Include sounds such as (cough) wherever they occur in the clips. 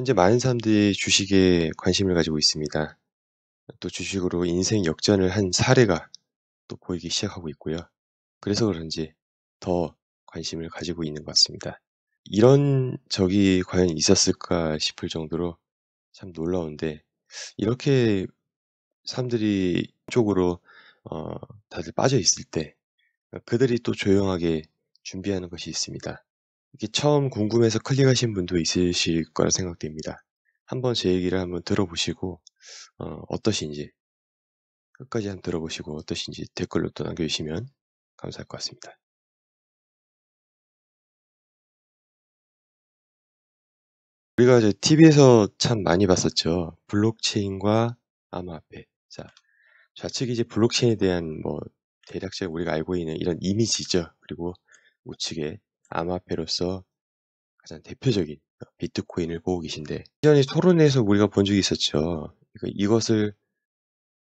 현재 많은 사람들이 주식에 관심을 가지고 있습니다. 또 주식으로 인생 역전을 한 사례가 또 보이기 시작하고 있고요. 그래서 그런지 더 관심을 가지고 있는 것 같습니다. 이런 적이 과연 있었을까 싶을 정도로 참 놀라운데 이렇게 사람들이 쪽으로 어, 다들 빠져 있을 때 그들이 또 조용하게 준비하는 것이 있습니다. 이게 처음 궁금해서 클릭하신 분도 있으실 거라 생각됩니다. 한번 제 얘기를 한번 들어보시고 어, 떠신지 끝까지 한번 들어보시고 어떠신지 댓글로 또 남겨주시면 감사할 것 같습니다. 우리가 이제 TV에서 참 많이 봤었죠. 블록체인과 암호화폐. 자, 좌측이 이제 블록체인에 대한 뭐 대략적 으로 우리가 알고 있는 이런 이미지죠. 그리고 우측에 암호화폐로서 가장 대표적인 비트코인을 보고 계신데 예전에 토론에서 우리가 본 적이 있었죠. 그러니까 이것을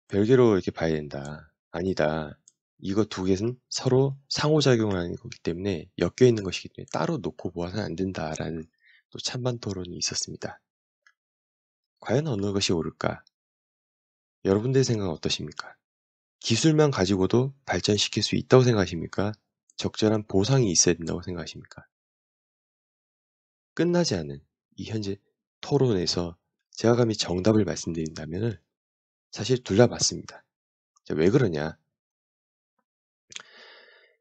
별개로 이렇게 봐야 된다. 아니다. 이거 두 개는 서로 상호작용하는 을 거기 때문에 엮여 있는 것이기 때문에 따로 놓고 보아서는 안 된다라는 또 찬반 토론이 있었습니다. 과연 어느 것이 옳을까? 여러분들의 생각은 어떠십니까? 기술만 가지고도 발전시킬 수 있다고 생각하십니까? 적절한 보상이 있어야 된다고 생각하십니까? 끝나지 않은 이 현재 토론에서 제가 감히 정답을 말씀드린다면 사실 둘 다 맞습니다. 왜 그러냐?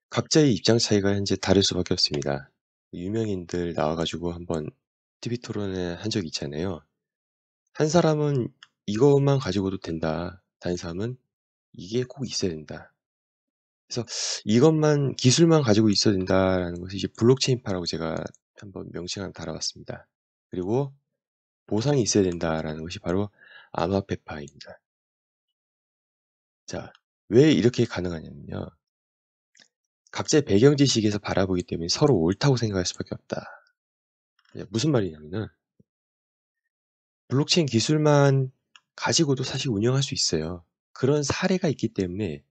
각자의 입장 차이가 현재 다를 수밖에 없습니다. 유명인들 나와가지고 한번 TV 토론에 한 적이 있잖아요. 한 사람은 이것만 가지고도 된다. 다른 사람은 이게 꼭 있어야 된다. 그래서 이것만 기술만 가지고 있어야 된다라는 것을 이제 블록체인파라고 제가 한번 명칭을 달아봤습니다. 그리고 보상이 있어야 된다라는 것이 바로 암호화폐파입니다. 자, 왜 이렇게 가능하냐면요. 각자의 배경 지식에서 바라보기 때문에 서로 옳다고 생각할 수밖에 없다. 무슨 말이냐면은 블록체인 기술만 가지고도 사실 운영할 수 있어요. 그런 사례가 있기 때문에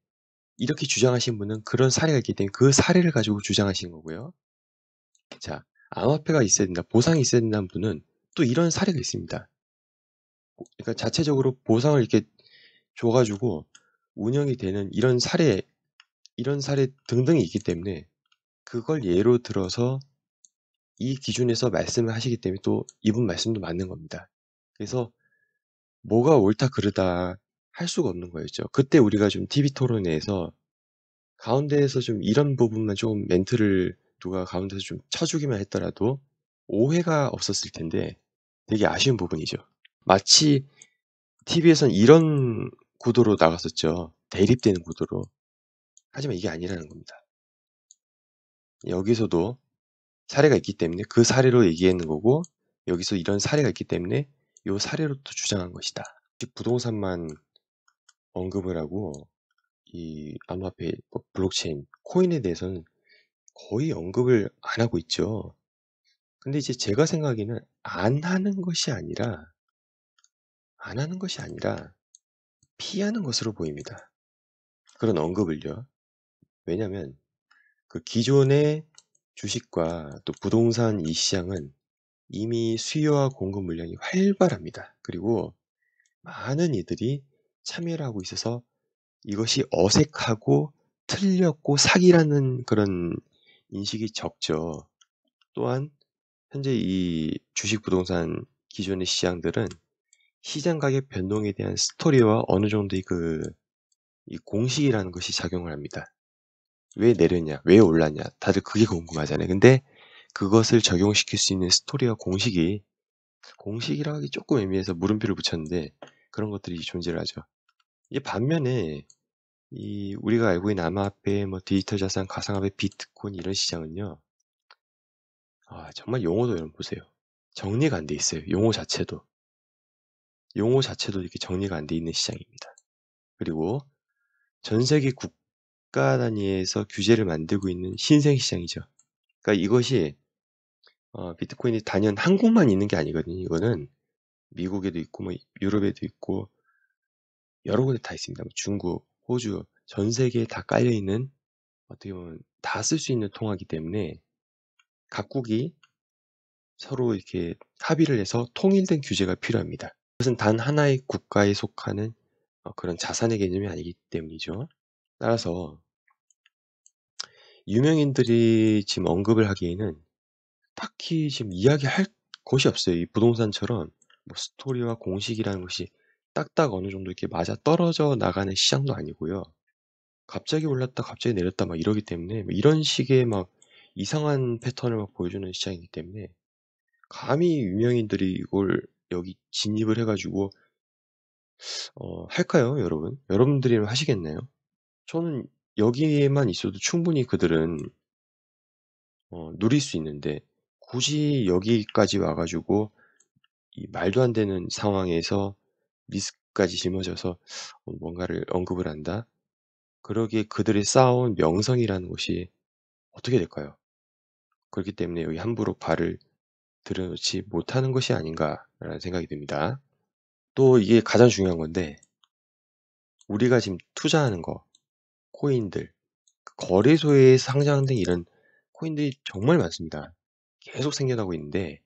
이렇게 주장하신 분은 그런 사례가 있기 때문에 그 사례를 가지고 주장하신 거고요. 자, 암화폐가 있어야 된다, 보상이 있어야 된다는 분은 또 이런 사례가 있습니다. 그러니까 자체적으로 보상을 이렇게 줘가지고 운영이 되는 이런 사례, 이런 사례 등등이 있기 때문에 그걸 예로 들어서 이 기준에서 말씀을 하시기 때문에 또 이분 말씀도 맞는 겁니다. 그래서 뭐가 옳다 그르다 할 수가 없는 거였죠. 그때 우리가 좀 TV 토론회에서 가운데에서 좀 이런 부분만 좀 멘트를 누가 가운데서 좀 쳐주기만 했더라도 오해가 없었을 텐데 되게 아쉬운 부분이죠. 마치 TV에선 이런 구도로 나갔었죠. 대립되는 구도로. 하지만 이게 아니라는 겁니다. 여기서도 사례가 있기 때문에 그 사례로 얘기하는 거고 여기서 이런 사례가 있기 때문에 이 사례로 또 주장한 것이다. 부동산만 언급을 하고 이 암호화폐 뭐 블록체인 코인에 대해서는 거의 언급을 안 하고 있죠. 근데 이제 제가 생각에는 안 하는 것이 아니라 안 하는 것이 아니라 피하는 것으로 보입니다. 그런 언급을요. 왜냐하면 그 기존의 주식과 또 부동산 이 시장은 이미 수요와 공급 물량이 활발합니다. 그리고 많은 이들이 참여를 하고 있어서 이것이 어색하고 틀렸고 사기라는 그런 인식이 적죠. 또한 현재 이 주식 부동산 기존의 시장들은 시장 가격 변동에 대한 스토리와 어느 정도의 그 공식이라는 것이 작용을 합니다. 왜 내렸냐, 왜 올랐냐, 다들 그게 궁금하잖아요. 근데 그것을 적용시킬 수 있는 스토리와 공식이 공식이라 하기 조금 애매해서 물음표를 붙였는데 그런 것들이 존재를 하죠. 이제 반면에 이 우리가 알고 있는 암호화폐, 뭐 디지털 자산, 가상화폐, 비트코인 이런 시장은요. 아, 정말 용어도 여러분 보세요. 정리가 안 돼 있어요. 용어 자체도. 용어 자체도 이렇게 정리가 안 돼 있는 시장입니다. 그리고 전 세계 국가 단위에서 규제를 만들고 있는 신생 시장이죠. 그러니까 이것이 어, 비트코인이 단연 한국만 있는 게 아니거든요. 이거는 미국에도 있고 뭐 유럽에도 있고 여러 군데 다 있습니다. 뭐 중국, 호주, 전 세계에 다 깔려 있는 어떻게 보면 다 쓸 수 있는 통화기 때문에 각국이 서로 이렇게 합의를 해서 통일된 규제가 필요합니다. 그것은 단 하나의 국가에 속하는 어, 그런 자산의 개념이 아니기 때문이죠. 따라서 유명인들이 지금 언급을 하기에는 딱히 지금 이야기할 곳이 없어요. 이 부동산처럼 뭐 스토리와 공식이라는 것이 딱딱 어느 정도 이렇게 맞아 떨어져 나가는 시장도 아니고요. 갑자기 올랐다 갑자기 내렸다 막 이러기 때문에 뭐 이런 식의 막 이상한 패턴을 막 보여주는 시장이기 때문에 감히 유명인들이 이걸 여기 진입을 해 가지고 어 할까요, 여러분? 여러분들이 하시겠나요? 저는 여기에만 있어도 충분히 그들은 어 누릴 수 있는데 굳이 여기까지 와 가지고 이 말도 안 되는 상황에서 미스까지 짊어져서 어, 뭔가를 언급을 한다. 그러기에 그들이 쌓아온 명성이라는 것이 어떻게 될까요? 그렇기 때문에 여기 함부로 발을 들여놓지 못하는 것이 아닌가라는 생각이 듭니다. 또 이게 가장 중요한 건데 우리가 지금 투자하는 거 코인들 그 거래소에 상장된 이런 코인들이 정말 많습니다. 계속 생겨나고 있는데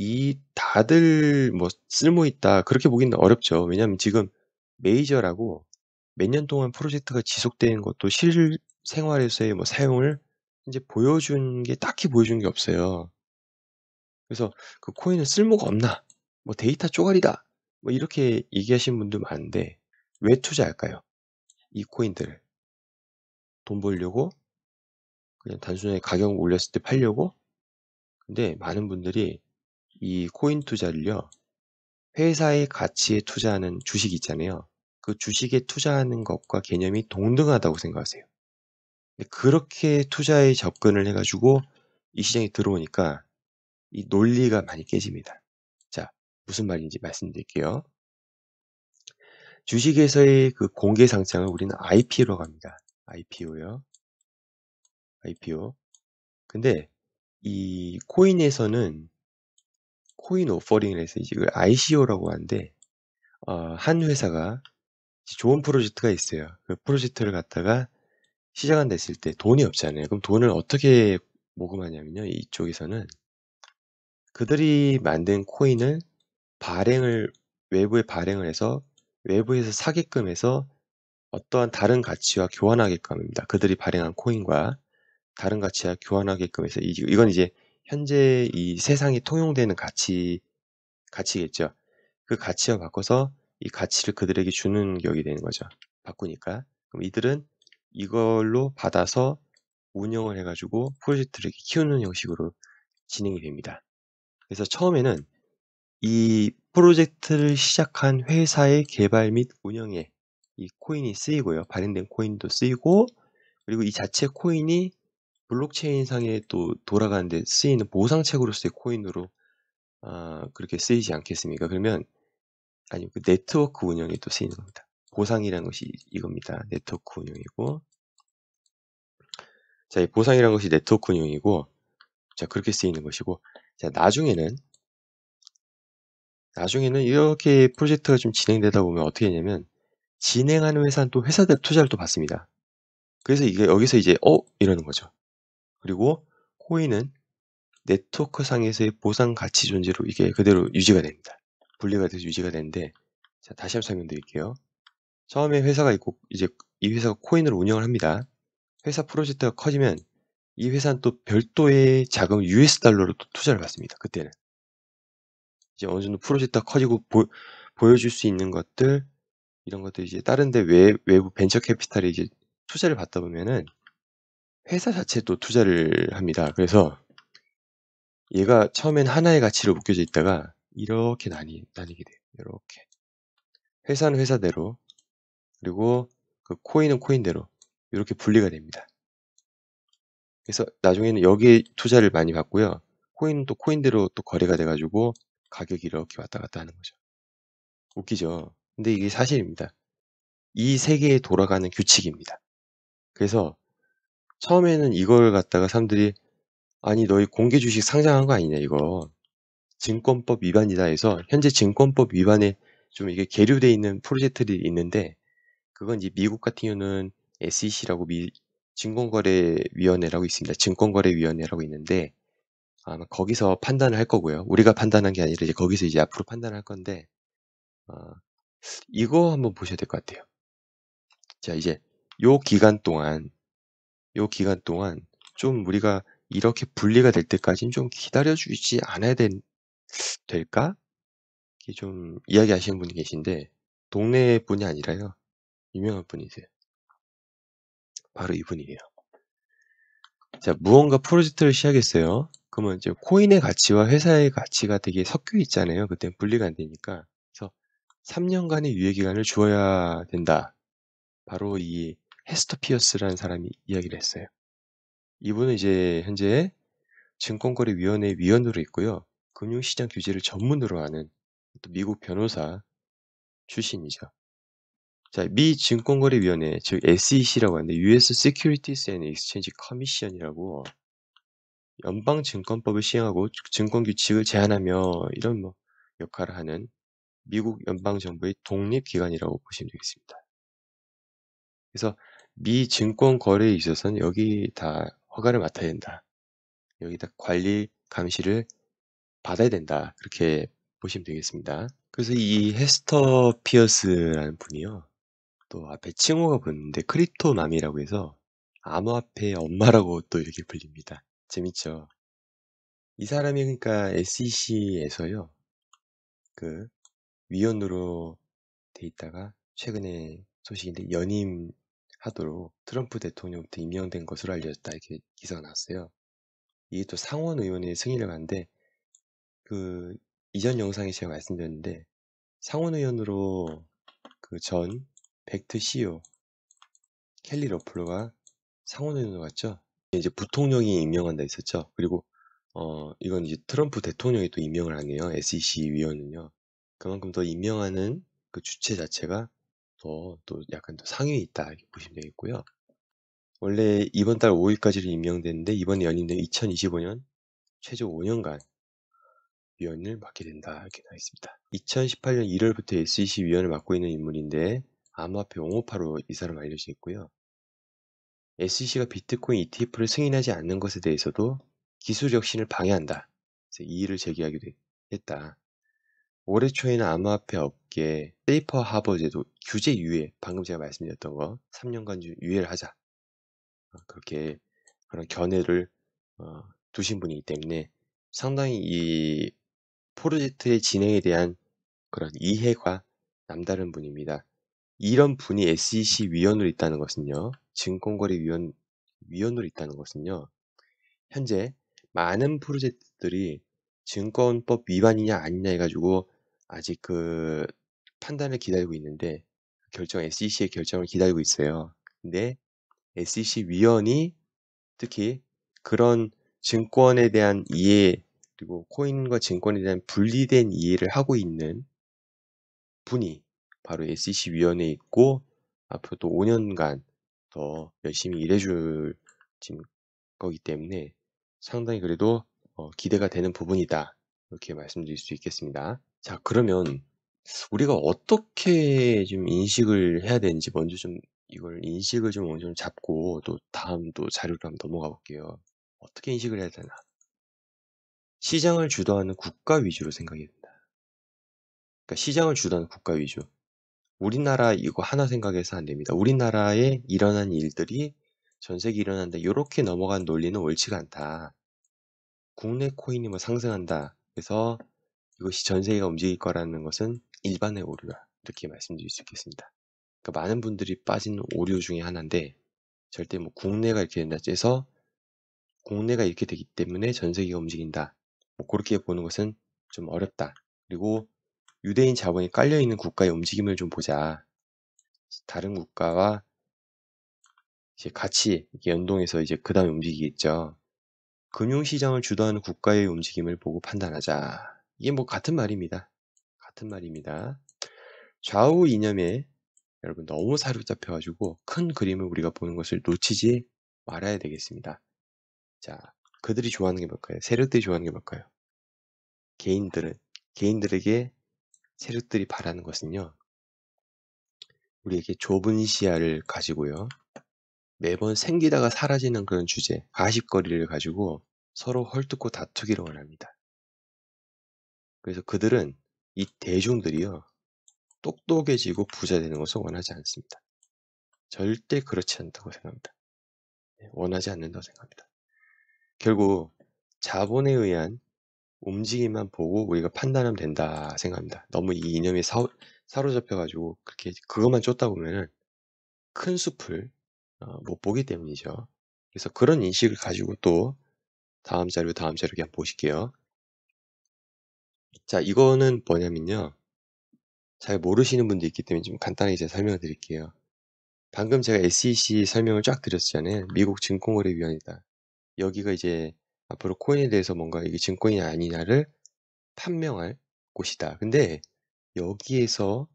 이 다들 뭐 쓸모 있다 그렇게 보기는 어렵죠. 왜냐하면 지금 메이저라고 몇 년 동안 프로젝트가 지속된 것도 실생활에서의 뭐 사용을 이제 보여준 게 딱히 보여준 게 없어요. 그래서 그 코인은 쓸모가 없나, 뭐 데이터 쪼가리다, 뭐 이렇게 얘기하신 분도 많은데 왜 투자할까요? 이 코인들을 돈 벌려고 그냥 단순하게 가격 올렸을 때 팔려고 근데 많은 분들이 이 코인 투자를요, 회사의 가치에 투자하는 주식 있잖아요. 그 주식에 투자하는 것과 개념이 동등하다고 생각하세요. 그렇게 투자에 접근을 해가지고 이 시장에 들어오니까 이 논리가 많이 깨집니다. 자, 무슨 말인지 말씀드릴게요. 주식에서의 그 공개 상장을 우리는 IPO라고 합니다. IPO요. IPO. 근데 이 코인에서는 코인 오퍼링을 해서 이제 이걸 ICO라고 하는데 어, 한 회사가 좋은 프로젝트가 있어요. 그 프로젝트를 갖다가 시작한 됐을 때 돈이 없잖아요. 그럼 돈을 어떻게 모금하냐면요. 이쪽에서는 그들이 만든 코인을 발행을 외부에 발행을 해서 외부에서 사게끔 해서 어떠한 다른 가치와 교환하게끔 합니다. 그들이 발행한 코인과 다른 가치와 교환하게끔 해서 이건 이제 현재 이 세상이 통용되는 가치, 가치겠죠. 그 가치와 바꿔서 이 가치를 그들에게 주는 격이 되는 거죠. 바꾸니까. 그럼 이들은 이걸로 받아서 운영을 해가지고 프로젝트를 키우는 형식으로 진행이 됩니다. 그래서 처음에는 이 프로젝트를 시작한 회사의 개발 및 운영에 이 코인이 쓰이고요. 발행된 코인도 쓰이고, 그리고 이 자체 코인이 블록체인 상에 또 돌아가는데 쓰이는 보상책으로서의 코인으로 아, 그렇게 쓰이지 않겠습니까? 그러면 아니 그 네트워크 운영에 또 쓰이는 겁니다. 보상이라는 것이 이겁니다. 네트워크 운영이고 자, 이 보상이라는 것이 네트워크 운영이고 자, 그렇게 쓰이는 것이고 자, 나중에는 나중에는 이렇게 프로젝트가 좀 진행되다 보면 어떻게 되냐면 진행하는 회사는 또 회사들 투자를 또 받습니다. 그래서 이게 여기서 이제 어 이러는 거죠. 그리고 코인은 네트워크 상에서의 보상 가치 존재로 이게 그대로 유지가 됩니다. 분리가 돼서 유지가 되는데 자, 다시 한번 설명드릴게요. 처음에 회사가 있고 이제 이 회사가 코인을 운영을 합니다. 회사 프로젝트가 커지면 이 회사는 또 별도의 자금 US 달러로 또 투자를 받습니다. 그때는 이제 어느 정도 프로젝트가 커지고 보, 보여줄 수 있는 것들 이런 것들 이제 다른데 외, 외부 벤처 캐피탈이 이제 투자를 받다 보면은 회사 자체에 또 투자를 합니다. 그래서 얘가 처음엔 하나의 가치로 묶여져 있다가 이렇게 나뉘, 나뉘게 돼요. 이렇게. 회사는 회사대로, 그리고 그 코인은 코인대로, 이렇게 분리가 됩니다. 그래서 나중에는 여기에 투자를 많이 받고요. 코인은 또 코인대로 또 거래가 돼가지고 가격이 이렇게 왔다 갔다 하는 거죠. 웃기죠? 근데 이게 사실입니다. 이 세계에 돌아가는 규칙입니다. 그래서 처음에는 이걸 갖다가 사람들이 아니 너희 공개 주식 상장한 거 아니냐 이거 증권법 위반이다 해서 현재 증권법 위반에 좀 이게 계류돼 있는 프로젝트들이 있는데 그건 이제 미국 같은 경우는 SEC라고 미, 증권거래위원회라고 있습니다. 증권거래위원회라고 있는데 아마 거기서 판단을 할 거고요. 우리가 판단한 게 아니라 이제 거기서 이제 앞으로 판단할 을 건데 어, 이거 한번 보셔야 될 것 같아요. 자 이제 요 기간 동안 요 기간 동안 좀 우리가 이렇게 분리가 될 때까지는 좀 기다려주지 않아야 된, 될까? 좀 이야기하시는 분이 계신데 동네 분이 아니라요 유명한 분이세요. 바로 이분이에요. 자 무언가 프로젝트를 시작했어요. 그러면 이제 코인의 가치와 회사의 가치가 되게 섞여 있잖아요. 그땐 분리가 안 되니까. 그래서 3년간의 유예 기간을 주어야 된다. 바로 이 헤스터 피어스라는 사람이 이야기를 했어요. 이분은 이제 현재 증권거래위원회 위원으로 있고요. 금융시장 규제를 전문으로 하는 또 미국 변호사 출신이죠. 자, 미 증권거래위원회, 즉 SEC라고 하는데 US Securities and Exchange Commission이라고 연방 증권법을 시행하고 증권 규칙을 제한하며 이런 뭐 역할을 하는 미국 연방 정부의 독립 기관이라고 보시면 되겠습니다. 그래서 미 증권 거래에 있어서는 여기 다 허가를 맡아야 된다. 여기다 관리 감시를 받아야 된다. 그렇게 보시면 되겠습니다. 그래서 이 헤스터 피어스라는 분이요. 또 앞에 칭호가 붙는데 크립토맘이라고 해서 암호화폐 엄마라고 또 이렇게 불립니다. 재밌죠? 이 사람이 그러니까 SEC에서요. 그 위원으로 돼 있다가 최근에 소식인데 연임 하도록 트럼프 대통령 부터 임명된 것으로 알려졌다 이렇게 기사가 나왔어요. 이게 또 상원 의원의 승인을 받는데 그 이전 영상에 제가 말씀드렸는데 상원 의원으로 그 전 벡트 CEO 켈리 러플로가 상원 의원으로 갔죠. 이제 부통령이 임명한다 했었죠 그리고 어 이건 이제 트럼프 대통령이 또 임명을 하네요. SEC 위원은요. 그만큼 더 임명하는 그 주체 자체가 더또 약간 더 상위에 있다 이렇게 보시면 되겠고요. 원래 이번 달 5일까지로 임명됐는데 이번 연임은 2025년 최종 5년간 위원을 맡게 된다 이렇게 나와 있습니다. 2018년 1월부터 SEC 위원을 맡고 있는 인물인데 암호화폐 옹호파로 이 사람 알려져 있고요. SEC가 비트코인 ETF를 승인하지 않는 것에 대해서도 기술 혁신을 방해한다. 이의를 제기하기도 했다. 올해 초에는 암호화폐 업계 세이퍼 하버 제도 규제 유예 방금 제가 말씀드렸던 거 3년간 유예를 하자 어, 그렇게 그런 견해를 어, 두신 분이기 때문에 상당히 이 프로젝트의 진행에 대한 그런 이해가 남다른 분입니다. 이런 분이 SEC 위원으로 있다는 것은요, 증권거래위원 위원으로 있다는 것은요, 현재 많은 프로젝트들이 증권법 위반이냐 아니냐 해가지고 아직 그 판단을 기다리고 있는데 결정 SEC의 결정을 기다리고 있어요. 근데 SEC 위원이 특히 그런 증권에 대한 이해 그리고 코인과 증권에 대한 분리된 이해를 하고 있는 분이 바로 SEC 위원회에 있고 앞으로도 5년간 더 열심히 일해줄 거기 때문에 상당히 그래도 어, 기대가 되는 부분이다 이렇게 말씀드릴 수 있겠습니다. 자, 그러면 우리가 어떻게 좀 인식을 해야 되는지 먼저 좀 이걸 인식을 좀 어느 잡고 또 다음 또 자료로 한번 넘어가 볼게요. 어떻게 인식을 해야 되나? 시장을 주도하는 국가 위주로 생각이 된다. 그러니까 시장을 주도하는 국가 위주. 우리나라 이거 하나 생각해서 안 됩니다. 우리나라에 일어난 일들이 전 세계 일어난다. 이렇게 넘어간 논리는 옳지가 않다. 국내 코인이 뭐 상승한다. 그래서 이것이 전 세계가 움직일 거라는 것은 일반의 오류야 이렇게 말씀드릴 수 있겠습니다. 그러니까 많은 분들이 빠진 오류 중에 하나인데 절대 뭐 국내가 이렇게 된다 해서 국내가 이렇게 되기 때문에 전 세계가 움직인다. 뭐 그렇게 보는 것은 좀 어렵다. 그리고 유대인 자본이 깔려있는 국가의 움직임을 좀 보자. 다른 국가와 이제 같이 연동해서 이제 그 다음에 움직이겠죠. 금융시장을 주도하는 국가의 움직임을 보고 판단하자. 이게 뭐 같은 말입니다. 같은 말입니다. 좌우 이념에 여러분 너무 사로잡혀가지고 큰 그림을 우리가 보는 것을 놓치지 말아야 되겠습니다. 자, 그들이 좋아하는 게 뭘까요? 세력들이 좋아하는 게 뭘까요? 개인들은 개인들에게 세력들이 바라는 것은요. 우리에게 좁은 시야를 가지고요. 매번 생기다가 사라지는 그런 주제, 가십거리를 가지고 서로 헐뜯고 다투기를 원합니다. 그래서 그들은 이 대중들이요. 똑똑해지고 부자 되는 것을 원하지 않습니다. 절대 그렇지 않다고 생각합니다. 네, 원하지 않는다고 생각합니다. 결국 자본에 의한 움직임만 보고 우리가 판단하면 된다 생각합니다. 너무 이이념이 사, 사로잡혀가지고 그렇게 그것만 쫓다 보면은 큰 숲을 어, 못 보기 때문이죠. 그래서 그런 인식을 가지고 또 다음 자료 다음 자료 그냥 보실게요. 자, 이거는 뭐냐면요. 잘 모르시는 분도 있기 때문에 좀 간단하게 제가 설명을 드릴게요. 방금 제가 SEC 설명을 쫙 드렸잖아요. 미국 증권거래위원회다. 여기가 이제 앞으로 코인에 대해서 뭔가 이게 증권이 아니냐를 판명할 곳이다. 근데 여기에서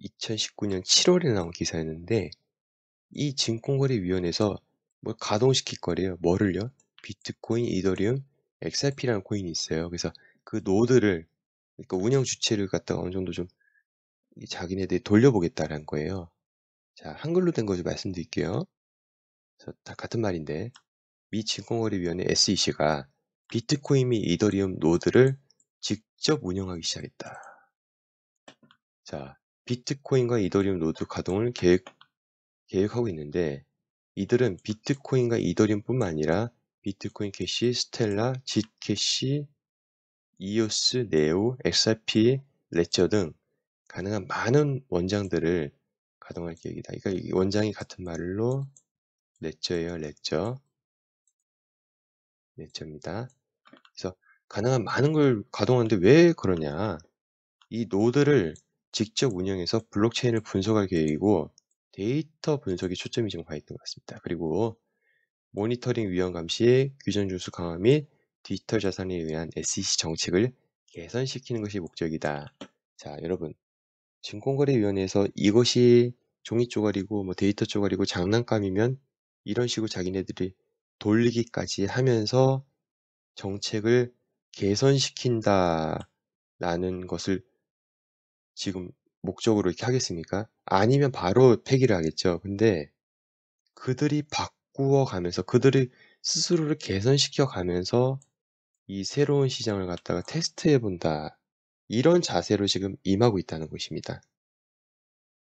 2019년 7월에 나온 기사였는데 이 증권거래위원회에서 뭘 가동시킬 거래요. 뭐를요? 비트코인, 이더리움, XRP라는 코인이 있어요. 그래서 그 노드를 그러니까 운영 주체를 갖다가 어느 정도 좀 자기네들이 돌려보겠다라는 거예요. 자, 한글로 된거좀 말씀드릴게요. 다 같은 말인데, 미 증권거래위원회 SEC가 비트코인 및 이더리움 노드를 직접 운영하기 시작했다. 자, 비트코인과 이더리움 노드 가동을 계획, 계획하고 있는데, 이들은 비트코인과 이더리움뿐만 아니라 비트코인 캐시, 스텔라, 지캐시, EOS, NEO, XRP, Ledger 등 가능한 많은 원장들을 가동할 계획이다. 그러니까 원장이 같은 말로 l e d g e r 예요 Ledger. l e d g e r 입니다 그래서 가능한 많은 걸 가동하는데 왜 그러냐? 이 노드를 직접 운영해서 블록체인을 분석할 계획이고 데이터 분석이 초점이 지금 가 있던 것 같습니다. 그리고 모니터링 위험 감시, 규정 준수 강화 및 디지털 자산에 의한 SEC 정책을 개선시키는 것이 목적이다. 자, 여러분. 증권거래위원회에서 이것이 종이 쪼가리고 뭐 데이터 쪼가리고 장난감이면 이런 식으로 자기네들이 돌리기까지 하면서 정책을 개선시킨다라는 것을 지금 목적으로 이렇게 하겠습니까? 아니면 바로 폐기를 하겠죠. 근데 그들이 바꾸어 가면서 그들이 스스로를 개선시켜 가면서 이 새로운 시장을 갖다가 테스트해 본다. 이런 자세로 지금 임하고 있다는 것입니다.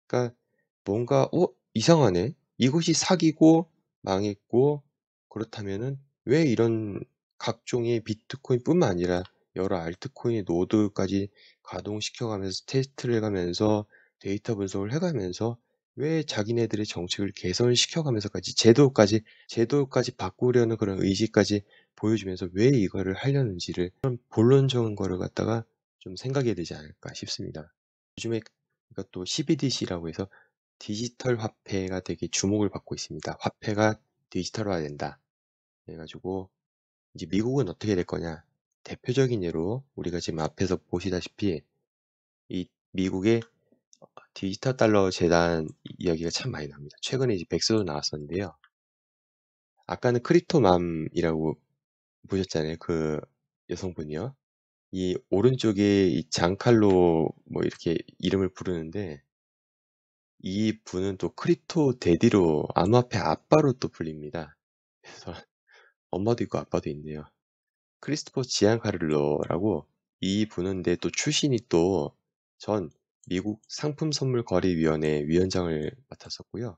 그러니까 뭔가 어 이상하네. 이것이 사기고 망했고 그렇다면은 왜 이런 각종의 비트코인뿐만 아니라 여러 알트코인 의 노드까지 가동시켜가면서 테스트를 해가면서 데이터 분석을 해가면서 왜 자기네들의 정책을 개선시켜가면서까지 제도까지 제도까지 바꾸려는 그런 의지까지 보여주면서 왜 이거를 하려는지를 좀 본론적인 거를 갖다가 좀 생각해야 되지 않을까 싶습니다. 요즘에 그러니까 또 CBDC라고 해서 디지털 화폐가 되게 주목을 받고 있습니다. 화폐가 디지털화된다. 그래가지고 이제 미국은 어떻게 될 거냐? 대표적인 예로 우리가 지금 앞에서 보시다시피 이 미국의 디지털 달러 재단 이야기가 참 많이 나옵니다 최근에 이제 백서도 나왔었는데요. 아까는 크립토맘이라고 보셨잖아요. 그 여성분이요. 이 오른쪽에 이 장칼로 뭐 이렇게 이름을 부르는데 이 분은 또 크립토 데디로 암호화폐 아빠로 또 불립니다. 그래서 엄마도 있고 아빠도 있네요. 크리스토퍼 지안카를로라고 이 분은 데또 출신이 또 전 미국 상품선물거래위원회 위원장을 맡았었고요.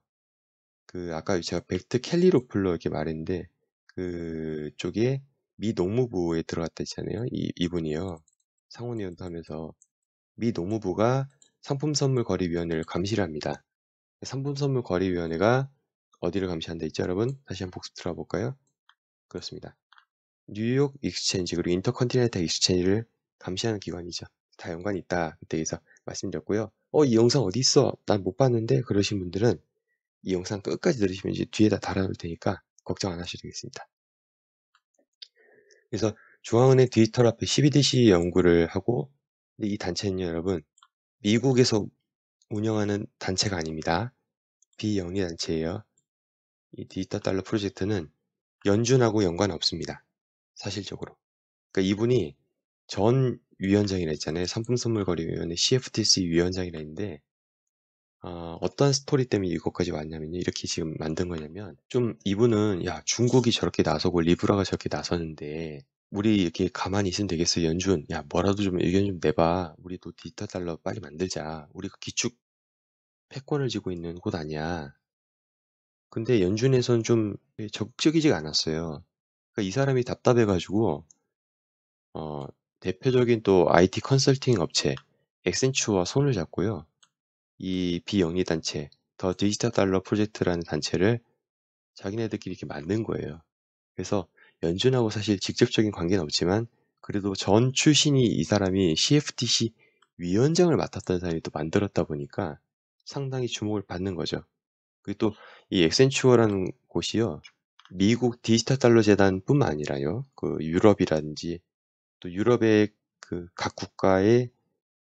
그 아까 제가 벨트 켈리로플로 이렇게 말했는데 그쪽에 미 농무부에 들어갔다 했잖아요. 이, 이분이요. 상원의원도 하면서 미 농무부가 상품선물거래위원회를 감시를 합니다. 상품선물거래위원회가 어디를 감시한다 있죠 여러분? 다시 한번 복습 들어볼까요? 가 그렇습니다. 뉴욕 익스체인지 그리고 인터컨티넨탈 익스체인지를 감시하는 기관이죠. 다 연관이 있다. 그때에서 말씀드렸고요. 어, 이 영상 어디 있어? 난 못 봤는데 그러신 분들은 이 영상 끝까지 들으시면 이제 뒤에다 달아놓을 테니까 걱정 안 하셔도 되겠습니다. 그래서 중앙은행 디지털 앞에 CBDC 연구를 하고 이단체는 여러분 미국에서 운영하는 단체가 아닙니다. 비영리 단체예요. 이 디지털 달러 프로젝트는 연준하고 연관 없습니다. 사실적으로. 그러니까 이분이 전 위원장이라 했잖아요. 상품선물거래위원회 CFTC 위원장이라 했는데 어, 어떤 스토리 때문에 이것까지 왔냐면요. 이렇게 지금 만든 거냐면, 좀 이분은, 야, 중국이 저렇게 나서고 리브라가 저렇게 나서는데, 우리 이렇게 가만히 있으면 되겠어, 연준. 야, 뭐라도 좀 의견 좀 내봐. 우리도 디지털 달러 빨리 만들자. 우리가 기축 패권을 지고 있는 곳 아니야. 근데 연준에선 좀 적극적이지가 않았어요. 그러니까 이 사람이 답답해가지고, 어, 대표적인 또 IT 컨설팅 업체, 엑센츄와 손을 잡고요. 이 비영리 단체 더 디지털 달러 프로젝트라는 단체를 자기네들끼리 이렇게 만든 거예요. 그래서 연준하고 사실 직접적인 관계는 없지만 그래도 전 출신이 이 사람이 CFTC 위원장을 맡았던 사람이 또 만들었다 보니까 상당히 주목을 받는 거죠. 그리고 또 이엑센추어라는 곳이요. 미국 디지털 달러 재단뿐만 아니라요. 그 유럽이라든지 또 유럽의 그 각 국가의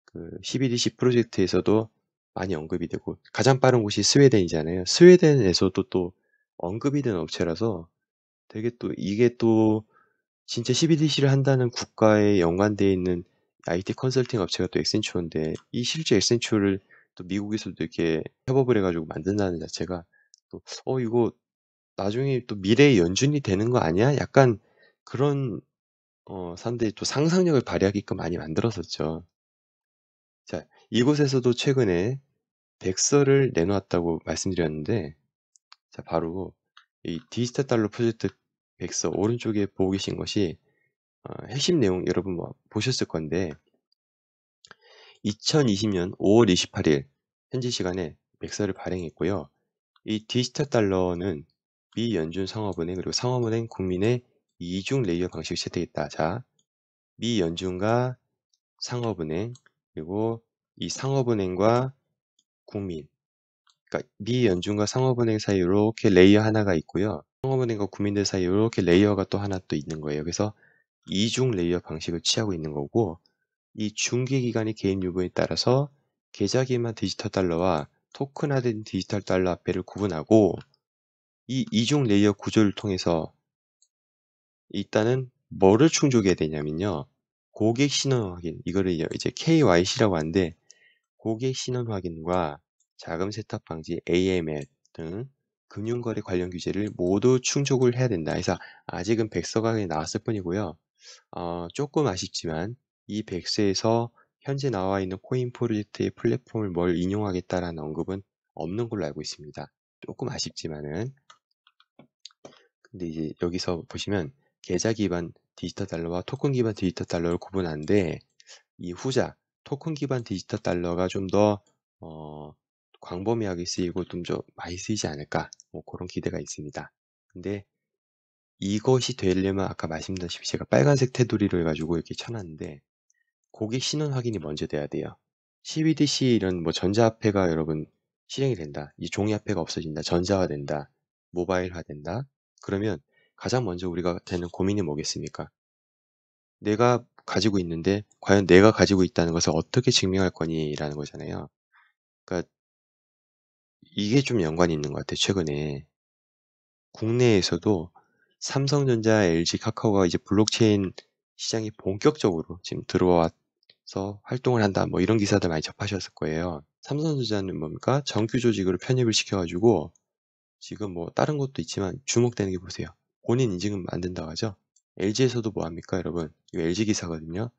그 CBDC 프로젝트에서도 많이 언급이 되고 가장 빠른 곳이 스웨덴이잖아요. 스웨덴에서도 또 언급이 된 업체라서 되게 또 이게 또 진짜 CBDC를 한다는 국가에 연관되어 있는 IT 컨설팅 업체가 또 엑센츄어인데 이 실제 엑센츄어를 또 미국에서도 이렇게 협업을 해가지고 만든다는 자체가 또 어 이거 나중에 또 미래의 연준이 되는 거 아니야? 약간 그런 어 사람들이 또 상상력을 발휘하기끔 많이 만들었었죠. 자 이곳에서도 최근에 백서를 내놓았다고 말씀드렸는데 자 바로 이 디지털 달러 프로젝트 백서 오른쪽에 보고 계신 것이 어, 핵심 내용 여러분 뭐 보셨을 건데 2020년 5월 28일 현지 시간에 백서를 발행했고요. 이 디지털 달러는 미연준 상업은행 그리고 상업은행 국민의 이중 레이어 방식을 채택했다. 자, 미연준과 상업은행 그리고 이 상업은행과 국민. 그러니까 미 연준과 상업은행 사이 이렇게 레이어 하나가 있고요. 상업은행과 국민들 사이 이렇게 레이어가 또 하나 또 있는 거예요. 그래서 이중 레이어 방식을 취하고 있는 거고 이 중개 기관의 개인 유보에 따라서 계좌 기만 디지털 달러와 토큰화된 디지털 달러 화폐를 구분하고 이 이중 레이어 구조를 통해서 일단은 뭐를 충족해야 되냐면요. 고객 신원 확인 이거를 이제 KYC라고 하는데 고객 신원 확인과 자금 세탁 방지 AML 등 금융거래 관련 규제를 모두 충족을 해야 된다. 해서 아직은 백서가 나왔을 뿐이고요. 어, 조금 아쉽지만 이 백서에서 현재 나와 있는 코인 프로젝트의 플랫폼을 뭘 인용하겠다라는 언급은 없는 걸로 알고 있습니다. 조금 아쉽지만은 근데 이제 여기서 보시면 계좌 기반 디지털 달러와 토큰 기반 디지털 달러를 구분한데 이 후자 토큰 기반 디지털 달러가 좀더 어, 광범위하게 쓰이고 좀 더 많이 쓰이지 않을까 뭐 그런 기대가 있습니다. 근데 이것이 되려면 아까 말씀드렸다시피 제가 빨간색 테두리를 가지고 이렇게 쳐놨는데 고객 신원 확인이 먼저 돼야 돼요. CBDC 이런 뭐 전자화폐가 여러분 실행이 된다. 이 종이화폐가 없어진다. 전자화된다. 모바일화된다. 그러면 가장 먼저 우리가 되는 고민이 뭐겠습니까? 내가 가지고 있는데 과연 내가 가지고 있다는 것을 어떻게 증명할 거니라는 거잖아요. 그러니까 이게 좀 연관이 있는 것 같아요. 최근에 국내에서도 삼성전자, LG, 카카오가 이제 블록체인 시장이 본격적으로 지금 들어와서 활동을 한다. 뭐 이런 기사들 많이 접하셨을 거예요. 삼성전자는 뭡니까? 정규 조직으로 편입을 시켜가지고 지금 뭐 다른 것도 있지만 주목되는 게 보세요. 본인 인증은 안 된다고 하죠? LG에서도 뭐 합니까, 여러분? 이거 LG 기사거든요.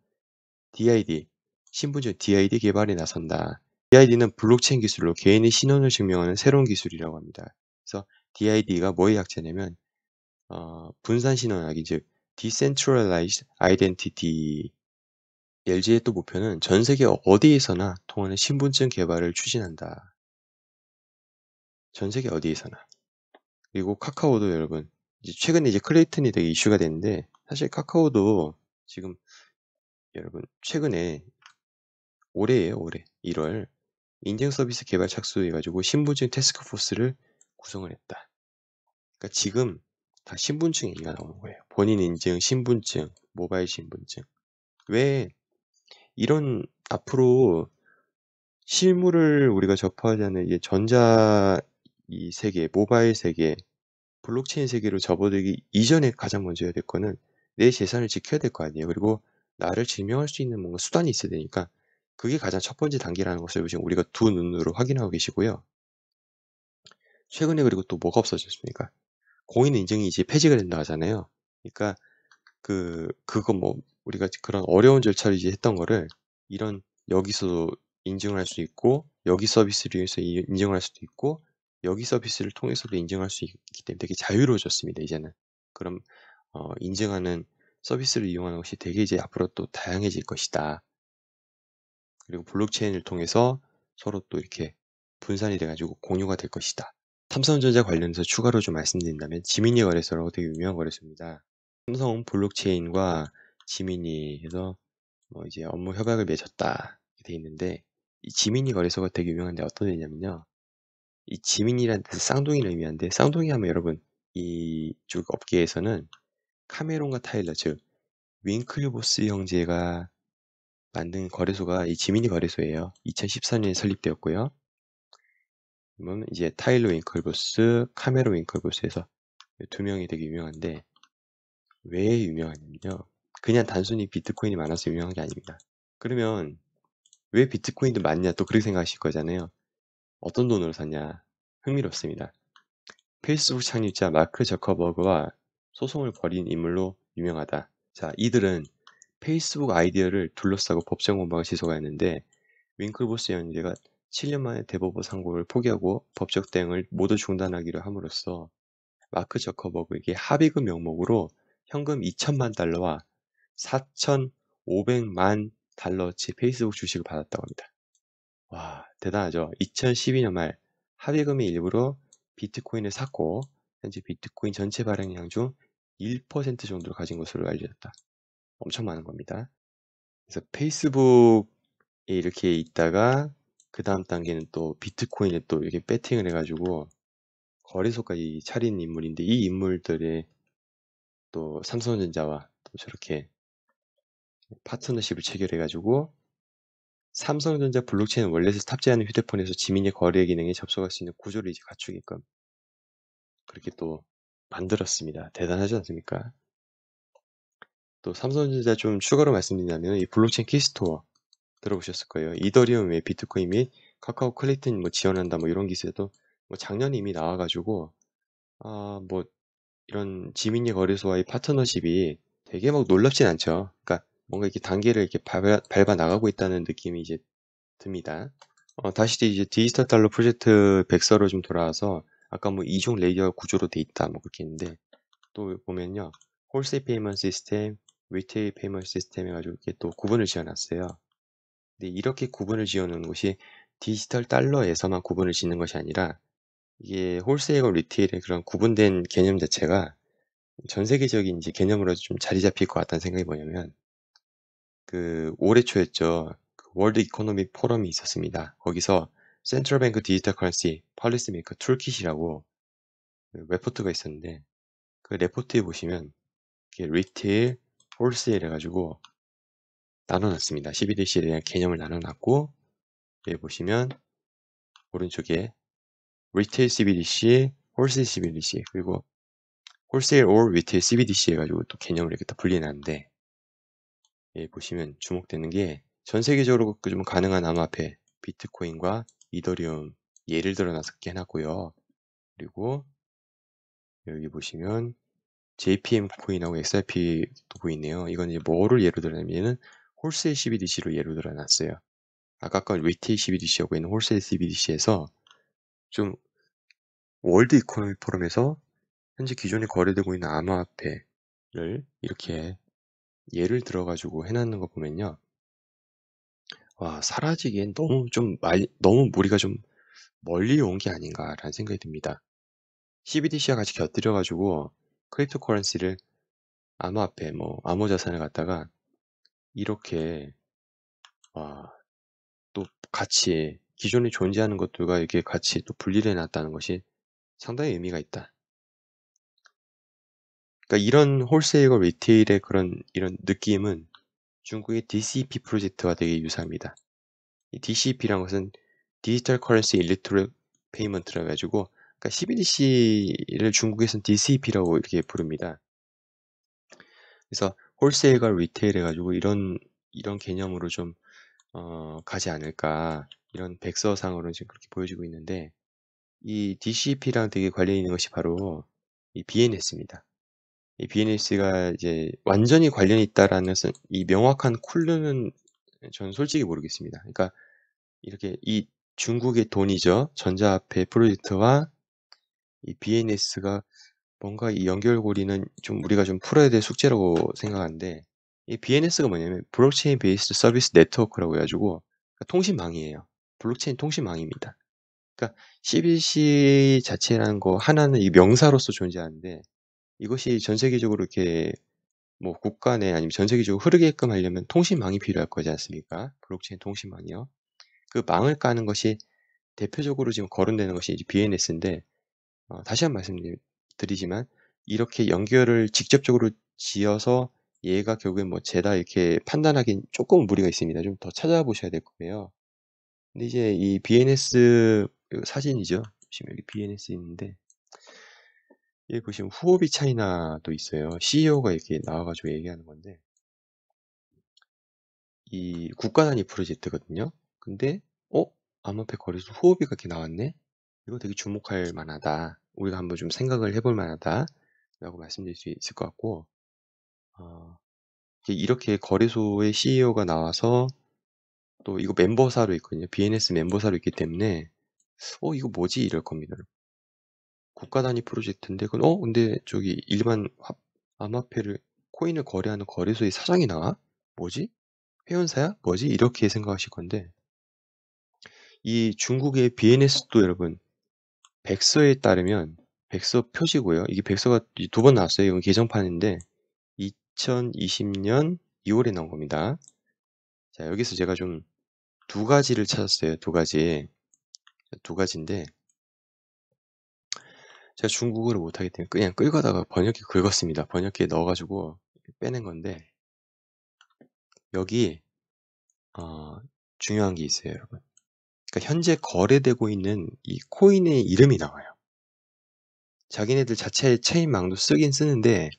DID, 신분증 DID 개발에 나선다. DID는 블록체인 기술로 개인의 신원을 증명하는 새로운 기술이라고 합니다. 그래서 DID가 뭐의 약자냐면 어, 분산 신원하기 즉 Decentralized Identity LG의 또 목표는 전 세계 어디에서나 통하는 신분증 개발을 추진한다. 전 세계 어디에서나. 그리고 카카오도 여러분 이제 최근에 이제 클레이튼이 되게 이슈가 됐는데 사실 카카오도 지금 여러분 최근에 올해에요 올해 1월 인증 서비스 개발 착수해가지고 신분증 테스크포스를 구성을 했다. 그러니까 지금 다 신분증 얘기가 나오는 거예요. 본인 인증, 신분증, 모바일 신분증. 왜 이런 앞으로 실물을 우리가 접하지 않는 전자 이 세계, 모바일 세계, 블록체인 세계로 접어들기 이전에 가장 먼저 해야 될 거는 내 재산을 지켜야 될 거 아니에요. 그리고 나를 증명할 수 있는 뭔가 수단이 있어야 되니까 그게 가장 첫 번째 단계라는 것을 지금 우리가 두 눈으로 확인하고 계시고요. 최근에 그리고 또 뭐가 없어졌습니까? 공인 인증이 이제 폐지가 된다 하잖아요. 그러니까 그 그거 뭐 우리가 그런 어려운 절차를 이제 했던 거를 이런 여기서도 인증을 할 수 있고 여기 서비스를 이용해서 인증을 할 수도 있고 여기 서비스를 통해서도 인증할 수 있기 때문에 되게 자유로워졌습니다. 이제는 그럼 어, 인증하는 서비스를 이용하는 것이 되게 이제 앞으로 또 다양해질 것이다. 그리고 블록체인을 통해서 서로 또 이렇게 분산이 돼가지고 공유가 될 것이다. 삼성전자 관련해서 추가로 좀 말씀드린다면 지민이 거래소라고 되게 유명한 거래소입니다. 삼성 블록체인과 지민이에서 뭐 이제 업무 협약을 맺었다 되어 있는데 이 지민이 거래소가 되게 유명한데 어떤 데냐면요 이지민이라는 데서 쌍둥이를 의미하는데 쌍둥이 하면 여러분 이 쪽 업계에서는 카메론과 타일러 즉 윙클보스 형제가 만든 거래소가 이 지민이 거래소예요. 2014년에 설립되었고요. 그러면 이제 타일러 윙클보스, 카메론 윙클보스에서 두 명이 되게 유명한데 왜 유명하냐면요. 그냥 단순히 비트코인이 많아서 유명한 게 아닙니다. 그러면 왜 비트코인도 많냐 또 그렇게 생각하실 거잖아요. 어떤 돈으로 샀냐 흥미롭습니다. 페이스북 창립자 마크 저커버그와 소송을 벌인 인물로 유명하다. 자, 이들은 페이스북 아이디어를 둘러싸고 법정 공방을 지속하였는데 윙클보스 연대가 7년 만에 대법원 상고를 포기하고 법적 대응을 모두 중단하기로 함으로써 마크 저커버그에게 합의금 명목으로 현금 2천만 달러와 4,500만 달러치 페이스북 주식을 받았다고 합니다. 와, 대단하죠. 2012년 말 합의금의 일부로 비트코인을 샀고 현재 비트코인 전체 발행량 중 1% 정도를 가진 것으로 알려졌다. 엄청 많은 겁니다. 그래서 페이스북에 이렇게 있다가 그 다음 단계는 또 비트코인에 또 이렇게 배팅을 해가지고 거래소까지 차린 인물인데 이 인물들의 또 삼성전자와 또 저렇게 파트너십을 체결해가지고 삼성전자 블록체인 월렛을 탑재하는 휴대폰에서 지민이 거래 기능에 접속할 수 있는 구조를 이제 갖추게끔 그렇게 또 만들었습니다. 대단하지 않습니까? 또 삼성전자 좀 추가로 말씀드리자면 이 블록체인 키스토어 들어보셨을 거예요. 이더리움 외 비트코인 및 카카오 클리이튼뭐 지원한다 뭐 이런 기세도 뭐 작년에 이미 나와가지고 아 뭐 이런 지민이 거래소와의 파트너십이 되게 막 놀랍진 않죠. 그러니까 뭔가 이렇게 단계를 이렇게 밟아, 밟아 나가고 있다는 느낌이 이제 듭니다. 어, 다시 이제 디지털 달러 프로젝트 백서로 좀 돌아와서 아까 뭐 이종 레이어 구조로 돼 있다 뭐 그렇게 했는데 또 보면요 홀세 페이먼트 시스템, 리테일 페이먼트 시스템 해가지고 이렇게 또 구분을 지어놨어요. 근데 이렇게 구분을 지어놓은 것이 디지털 달러에서만 구분을 짓는 것이 아니라 이게 홀세일과 리테일의 그런 구분된 개념 자체가 전 세계적인 이제 개념으로 좀 자리 잡힐 것 같다는 생각이 뭐냐면 그 올해 초였죠. 월드 이코노믹 포럼이 있었습니다. 거기서 센트럴 뱅크 디지털 커런시 팔리스 메이커 툴킷이라고 레포트가 있었는데 그 레포트에 보시면 이게 리테일, 홀세일 해가지고 나눠놨습니다. c b d c 에 대한 개념을 나눠놨고 여기 보시면 오른쪽에 리테일 CBDC, 홀세일 CBDC 그리고 홀세일 or 리테일 CBDC 해가지고 또 개념을 이렇게 다 분리해놨는데 예, 보시면 주목되는 게 전 세계적으로 좀 가능한 암호화폐 비트코인과 이더리움 예를 들어놔서 해놨고요. 그리고 여기 보시면 JPM 코인하고 XRP도 보이네요. 이건 이제 뭐를 예로 들어냐면은 홀세일 CBDC로 예로 들어놨어요. 아까 건 리테일 CBDC하고 있는 홀세일 CBDC에서 좀 월드 이코노미 포럼에서 현재 기존에 거래되고 있는 암호화폐를 이렇게 예를 들어 가지고 해 놨는 거 보면요. 와 사라지기엔 너무 좀많 너무 무리가 좀 멀리 온 게 아닌가라는 생각이 듭니다. CBDC와 같이 곁들여 가지고 크립토 커런시를 암호화폐 뭐 암호 자산을 갖다가 이렇게 와또 같이 기존에 존재하는 것들과 이게 같이 또 분리를 해 놨다는 것이 상당히 의미가 있다. 그러니까 이런 홀세일과 리테일의 그런 이런 느낌은 중국의 DCP 프로젝트와 되게 유사합니다. 이 DCP란 것은 디지털 커런시 일렉트로 페이먼트라고 해가지고 그러니까 CBDC를 중국에서는 DCP라고 이렇게 부릅니다. 그래서 홀세일과 리테일 해가지고 이런 이런 개념으로 좀 어, 가지 않을까 이런 백서상으로 지금 그렇게 보여지고 있는데 이 DCP랑 되게 관련 있는 것이 바로 이 BNS입니다. 이 BNS가 이제 완전히 관련이 있다라는 이 명확한 쿨르는 전 솔직히 모르겠습니다. 그러니까 이렇게 이 중국의 돈이죠. 전자화폐 프로젝트와 이 BNS가 뭔가 이 연결고리는 좀 우리가 좀 풀어야 될 숙제라고 생각하는데 이 BNS가 뭐냐면 블록체인 베이스 서비스 네트워크라고 해가지고 그러니까 통신망이에요. 블록체인 통신망입니다. 그러니까 CBC 자체라는 거 하나는 이 명사로서 존재하는데 이것이 전 세계적으로 이렇게 뭐 국가 내 아니면 전 세계적으로 흐르게끔 하려면 통신망이 필요할 거지 않습니까? 블록체인 통신망이요. 그 망을 까는 것이 대표적으로 지금 거론되는 것이 이제 BNS인데 어, 다시 한 말씀 드리지만 이렇게 연결을 직접적으로 지어서 얘가 결국엔 뭐 제다 이렇게 판단하기엔 조금 무리가 있습니다. 좀 더 찾아보셔야 될 거예요. 근데 이제 이 BNS 사진이죠. 지금 여기 BNS 있는데 여기 예, 보시면 후오비 차이나도 있어요. CEO가 이렇게 나와가지고 얘기하는 건데 이 국가 단위 프로젝트거든요. 근데 어? 암호팩 거래소 후오비가 이렇게 나왔네? 이거 되게 주목할 만하다. 우리가 한번 좀 생각을 해볼 만하다. 라고 말씀드릴 수 있을 것 같고 어, 이렇게 거래소의 CEO가 나와서 또 이거 멤버사로 있거든요. BNS 멤버사로 있기 때문에 어 이거 뭐지 이럴 겁니다. 국가 단위 프로젝트인데 그건 어 근데 저기 일반 합, 암호화폐를 코인을 거래하는 거래소의 사장이 나와 뭐지 회원사야 뭐지 이렇게 생각하실 건데 이 중국의 BNS도 여러분 백서에 따르면 백서 표시고요. 이게 백서가 두 번 나왔어요. 이건 개정판인데 2020년 2월에 나온 겁니다. 자 여기서 제가 좀 두 가지를 찾았어요. 두 가지 두 가지인데 제가 중국어를 못하기 때문에 그냥 끌거다가 번역기 긁었습니다. 번역기에 넣어가지고 빼낸 건데 여기 어, 중요한 게 있어요, 여러분. 그러니까 현재 거래되고 있는 이 코인의 이름이 나와요. 자기네들 자체 체인망도 쓰긴 쓰는데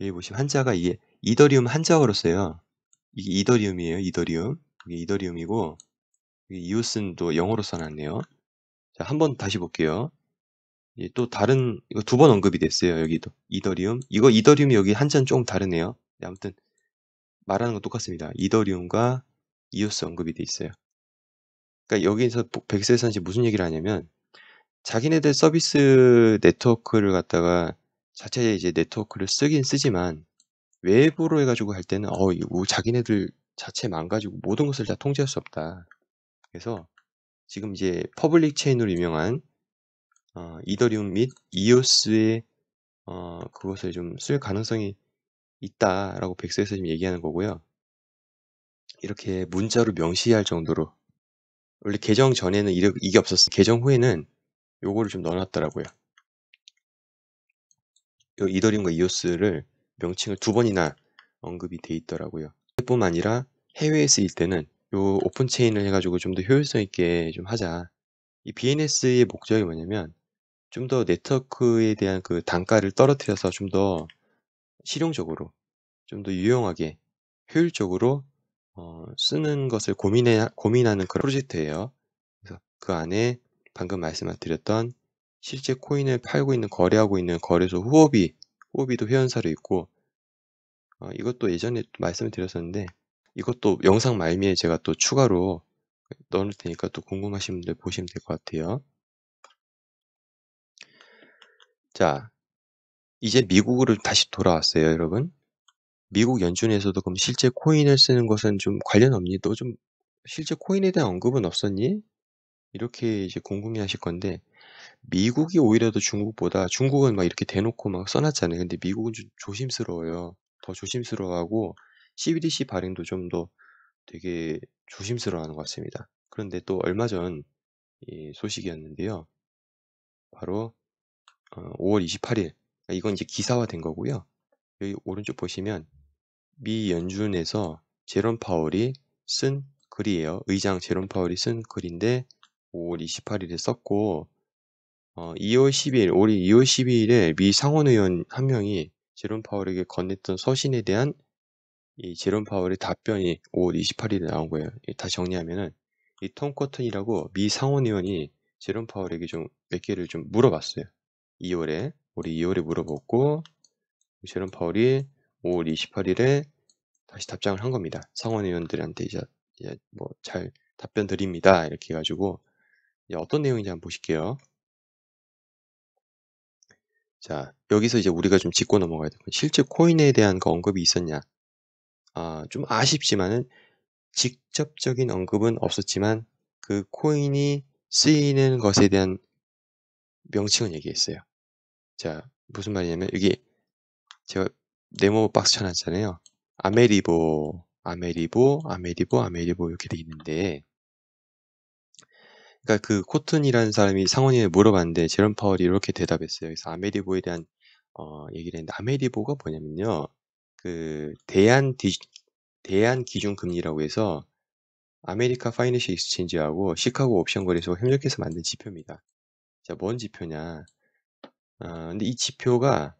여기 보시면 한자가 이게 이더리움 한자어로 써요. 이게 이더리움이에요, 이더리움. 이게 이더리움이고 이게 이오슨도 영어로 써놨네요. 자, 한번 다시 볼게요. 예, 또 다른 이거 두 번 언급이 됐어요. 여기도 이더리움. 이거 이더리움이 여기 한자는 조금 다르네요. 네, 아무튼 말하는 건 똑같습니다. 이더리움과 이오스 언급이 돼 있어요. 그러니까 여기서 백스에서는 이 무슨 얘기를 하냐면 자기네들 서비스 네트워크를 갖다가 자체 이제 네트워크를 쓰긴 쓰지만 외부로 해가지고 할 때는 어 이거 자기네들 자체 망가지고 모든 것을 다 통제할 수 없다. 그래서 지금 이제 퍼블릭 체인으로 유명한 어, 이더리움 및 이오스의 어, 그것을 좀 쓸 가능성이 있다라고 백서에서 지금 얘기하는 거고요. 이렇게 문자로 명시할 정도로 원래 개정 전에는 이게 없었어. 개정 후에는 요거를 좀 넣어놨더라고요. 요 이더리움과 이오스를 명칭을 두 번이나 언급이 돼 있더라고요. 뿐만 아니라 해외에 쓰일 때는 요 오픈 체인을 해가지고 좀 더 효율성 있게 좀 하자. 이 BNS의 목적이 뭐냐면 좀더 네트워크에 대한 그 단가를 떨어뜨려서 좀 더 실용적으로, 좀 더 유용하게, 효율적으로 어, 쓰는 것을 고민해, 고민하는 그런 프로젝트예요. 그래서 그 안에 방금 말씀드렸던 실제 코인을 팔고 있는 거래하고 있는 거래소 후오비, 후오비도 회원사로 있고 어, 이것도 예전에 말씀 드렸었는데 이것도 영상 말미에 제가 또 추가로 넣을 테니까 또 궁금하신 분들 보시면 될 것 같아요. 자, 이제 미국으로 다시 돌아왔어요, 여러분. 미국 연준에서도 그럼 실제 코인을 쓰는 것은 좀 관련 없니? 너좀 실제 코인에 대한 언급은 없었니? 이렇게 이제 궁금해 하실 건데, 미국이 오히려 더 중국보다, 중국은 막 이렇게 대놓고 막 써놨잖아요. 근데 미국은 좀 조심스러워요. 더 조심스러워하고, CBDC 발행도 좀 더 되게 조심스러워하는 것 같습니다. 그런데 또 얼마 전 소식이었는데요. 바로 5월 어, 28일 그러니까 이건 이제 기사화된 거고요. 여기 오른쪽 보시면 미 연준에서 제롬 파월이 쓴 글이에요. 의장 제롬 파월이 쓴 글인데 5월 28일에 썼고 2월 어, 12일 올해 2월 12일에 미 상원의원 한 명이 제롬 파월에게 건넸던 서신에 대한 이 제롬 파월의 답변이 5월 28일에 나온 거예요. 다 정리하면은 이톰 커튼이라고 미 상원의원이 제롬 파월에게 좀 몇 개를 좀 물어봤어요. 2월에 우리 2월에 물어봤고 미셸은 파월이 5월 28일에 다시 답장을 한 겁니다. 상원 의원들한테 이제, 이제 뭐 잘 답변 드립니다. 이렇게 해가지고 이제 어떤 내용인지 한번 보실게요. 자 여기서 이제 우리가 좀 짚고 넘어가야 될 건 실제 코인에 대한 거 그 언급이 있었냐? 아좀 아쉽지만은 직접적인 언급은 없었지만 그 코인이 쓰이는 것에 대한 명칭은 얘기했어요. 자, 무슨 말이냐면 여기 제가 네모 박스 쳐놨잖아요. 아메리보, 아메리보, 아메리보, 아메리보 이렇게 돼 있는데 그러니까 그 코튼이라는 사람이 상원이에 물어봤는데 제롬 파월이 이렇게 대답했어요. 그래서 아메리보에 대한 어, 얘기를 했는데 아메리보가 뭐냐면요. 그 대한 디, 대한 기준 금리라고 해서 아메리카 파이낸셜 익스체인지하고 시카고 옵션 거래소 협력해서 만든 지표입니다. 자, 뭔 지표냐? 어, 근데 이 지표가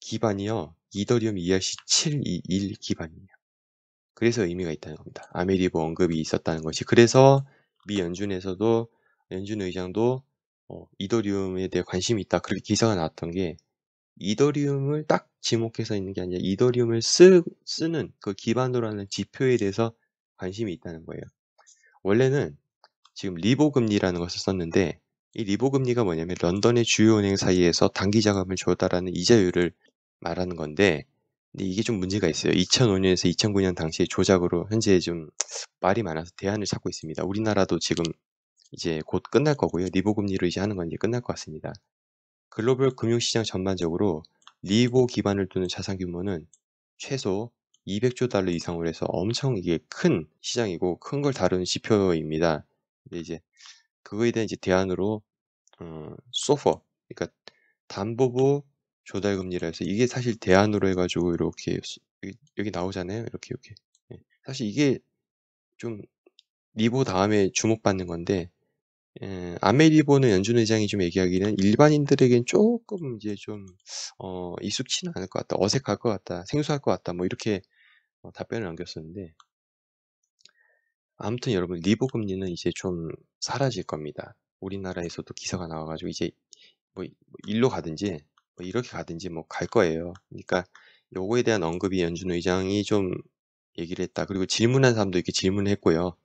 기반이요. 이더리움 ERC721 기반이에요. 그래서 의미가 있다는 겁니다. 아메리보 언급이 있었다는 것이. 그래서 미 연준에서도 연준 의장도 어, 이더리움에 대해 관심이 있다. 그렇게 기사가 나왔던 게 이더리움을 딱 지목해서 있는 게 아니라 이더리움을 쓰, 쓰는 그 기반으로 하는 지표에 대해서 관심이 있다는 거예요. 원래는 지금 리보 금리라는 것을 썼는데 이 리보 금리가 뭐냐면 런던의 주요 은행 사이에서 단기 자금을 조달하는 이자율을 말하는 건데 근데 이게 좀 문제가 있어요. 2005년에서 2009년 당시에 조작으로 현재 좀 말이 많아서 대안을 찾고 있습니다. 우리나라도 지금 이제 곧 끝날 거고요. 리보 금리로 이제 하는 건 이제 끝날 것 같습니다. 글로벌 금융시장 전반적으로 리보 기반을 두는 자산 규모는 최소 200조 달러 이상으로 해서 엄청 이게 큰 시장이고 큰 걸 다루는 지표입니다. 근데 이제 그거에 대한 이제 대안으로 어, 소퍼 그러니까 담보부 조달 금리라 해서 이게 사실 대안으로 해가지고 이렇게 여기, 나오잖아요. 이렇게 이렇게 예. 사실 이게 좀 리보 다음에 주목받는 건데 예, 아메리보는 연준 의장이 좀 얘기하기는 일반인들에겐 조금 이제 좀 어, 익숙치는 않을 것 같다, 어색할 것 같다, 생소할 것 같다, 뭐 이렇게 어, 답변을 남겼었는데 아무튼 여러분 리보 금리는 이제 좀 사라질 겁니다. 우리나라에서도 기사가 나와가지고 이제 뭐, 뭐 일로 가든지 뭐 이렇게 가든지 뭐 갈 거예요. 그러니까 요거에 대한 언급이 연준 의장이 좀 얘기를 했다. 그리고 질문한 사람도 이렇게 질문했고요.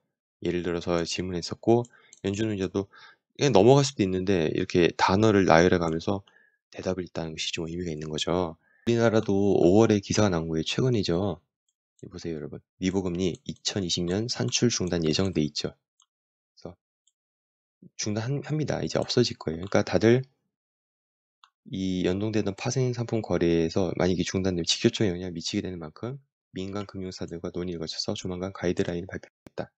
예를 들어서 질문했었고 연준 의장도 그냥 넘어갈 수도 있는데 이렇게 단어를 나열해가면서 대답을 했다는 것이 좀 의미가 있는 거죠. 우리나라도 5월에 기사가 난 거에 최근이죠. 보세요, 여러분. 미보금리 2020년 산출 중단 예정돼 있죠. 그래서 중단합니다. 이제 없어질 거예요. 그러니까 다들 이 연동되던 파생 상품 거래에서 만약에 중단되면 직접적 영향을 미치게 되는 만큼 민간 금융사들과 논의를 거쳐서 조만간 가이드라인을 발표했다.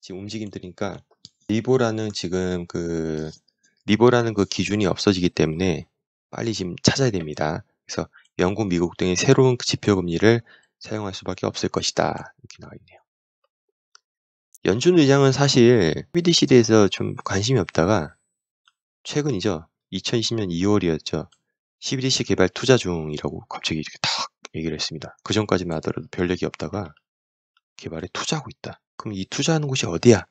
지금 움직임들이니까 리보라는 지금 그 리보라는 그 기준이 없어지기 때문에 빨리 지금 찾아야 됩니다. 그래서 영국, 미국 등의 새로운 지표 금리를 사용할 수밖에 없을 것이다. 이렇게 나와 있네요. 연준 의장은 사실 코비드 시대에서 좀 관심이 없다가 최근이죠. 2020년 2월이었죠. 11DC 개발 투자 중이라고 갑자기 이렇게 탁 얘기를 했습니다. 그 전까지만 하더라도 별 얘기 없다가 개발에 투자하고 있다. 그럼 이 투자하는 곳이 어디야?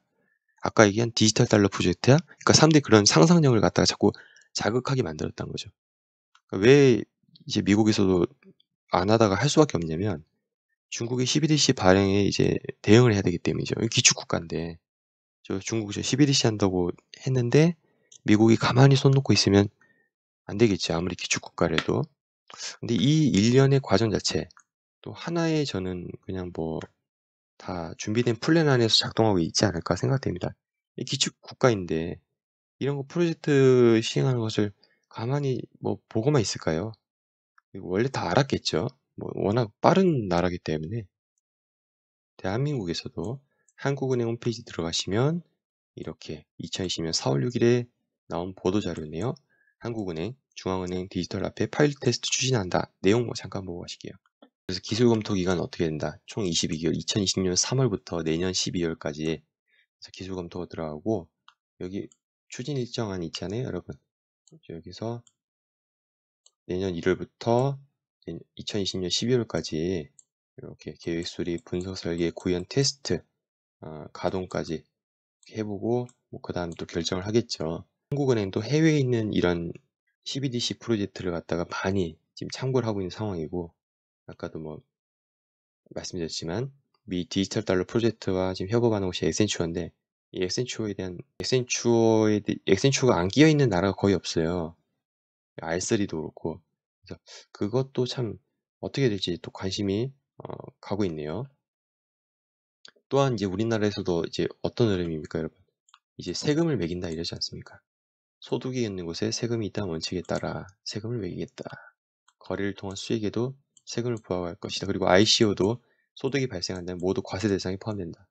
아까 얘기한 디지털 달러 프로젝트야? 그러니까 사람들이 그런 상상력을 갖다가 자꾸 자극하게 만들었다는 거죠. 그러니까 왜 이제 미국에서도 안 하다가 할 수밖에 없냐면 중국의 CBDC 발행에 이제 대응을 해야 되기 때문이죠. 기축국가인데 저 중국이 저 CBDC 한다고 했는데 미국이 가만히 손 놓고 있으면 안 되겠지 아무리 기축국가라도. 근데 이 일련의 과정 자체 또 하나의 저는 그냥 뭐 다 준비된 플랜 안에서 작동하고 있지 않을까 생각됩니다. 기축국가인데 이런 거 프로젝트 시행하는 것을 가만히 뭐 보고만 있을까요? 원래 다 알았겠죠. 뭐 워낙 빠른 나라기 때문에 대한민국에서도 한국은행 홈페이지 들어가시면 이렇게 2020년 4월 6일에 나온 보도자료네요. 한국은행, 중앙은행 디지털 앞에 파일 테스트 추진한다. 내용 뭐 잠깐 보고 가실게요. 그래서 기술 검토 기간 어떻게 된다? 총 22개월, 2020년 3월부터 내년 12월까지 기술 검토가 들어가고 여기 추진 일정안 있잖아요, 여러분. 여기서 내년 1월부터 2020년 12월까지 이렇게 계획 수리 분석 설계, 구현 테스트, 어, 가동까지 해보고 뭐그 다음 또 결정을 하겠죠. 한국은행도 해외에 있는 이런 CBDC 프로젝트를 갖다가 많이 지금 참고를 하고 있는 상황이고 아까도 뭐 말씀드렸지만 미 디지털 달러 프로젝트와 지금 협업하는 곳이 엑센츄어인데 이 엑센츄어에 대한 엑센츄어에 엑센츄어가 안 끼어 있는 나라가 거의 없어요. R3도 그렇고 그래서 그것도 참 어떻게 될지 또 관심이 어, 가고 있네요. 또한 이제 우리나라에서도 이제 어떤 흐름입니까, 여러분? 이제 세금을 매긴다 이러지 않습니까? 소득이 있는 곳에 세금이 있다 는 원칙에 따라 세금을 매기겠다. 거리를 통한 수익에도 세금을 부과할 것이다. 그리고 ICO도 소득이 발생한다면 모두 과세 대상에 포함된다.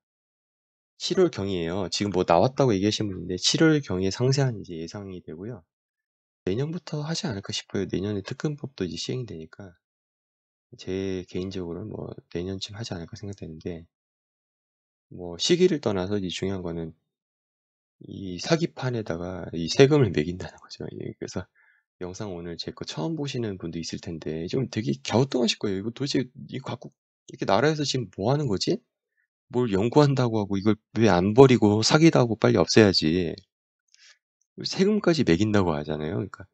7월 경이에요. 지금 뭐 나왔다고 얘기하신 분인데 7월 경에 이 상세한 이제 예상이 되고요. 내년부터 하지 않을까 싶어요. 내년에 특근법도 이제 시행이 되니까 제 개인적으로는 뭐 내년쯤 하지 않을까 생각되는데 뭐 시기를 떠나서 이 중요한 거는 이 사기판에다가 이 세금을 (laughs) 매긴다는 거죠. 예, 그래서 영상 오늘 제 거 처음 보시는 분도 있을 텐데 좀 되게 갸우뚱하실 거예요. 이거 도대체 이 갖고 이렇게 나라에서 지금 뭐 하는 거지? 뭘 연구한다고 하고 이걸 왜 안 버리고 사기다 하고 빨리 없애야지. 세금까지 매긴다고 하잖아요. 그러니까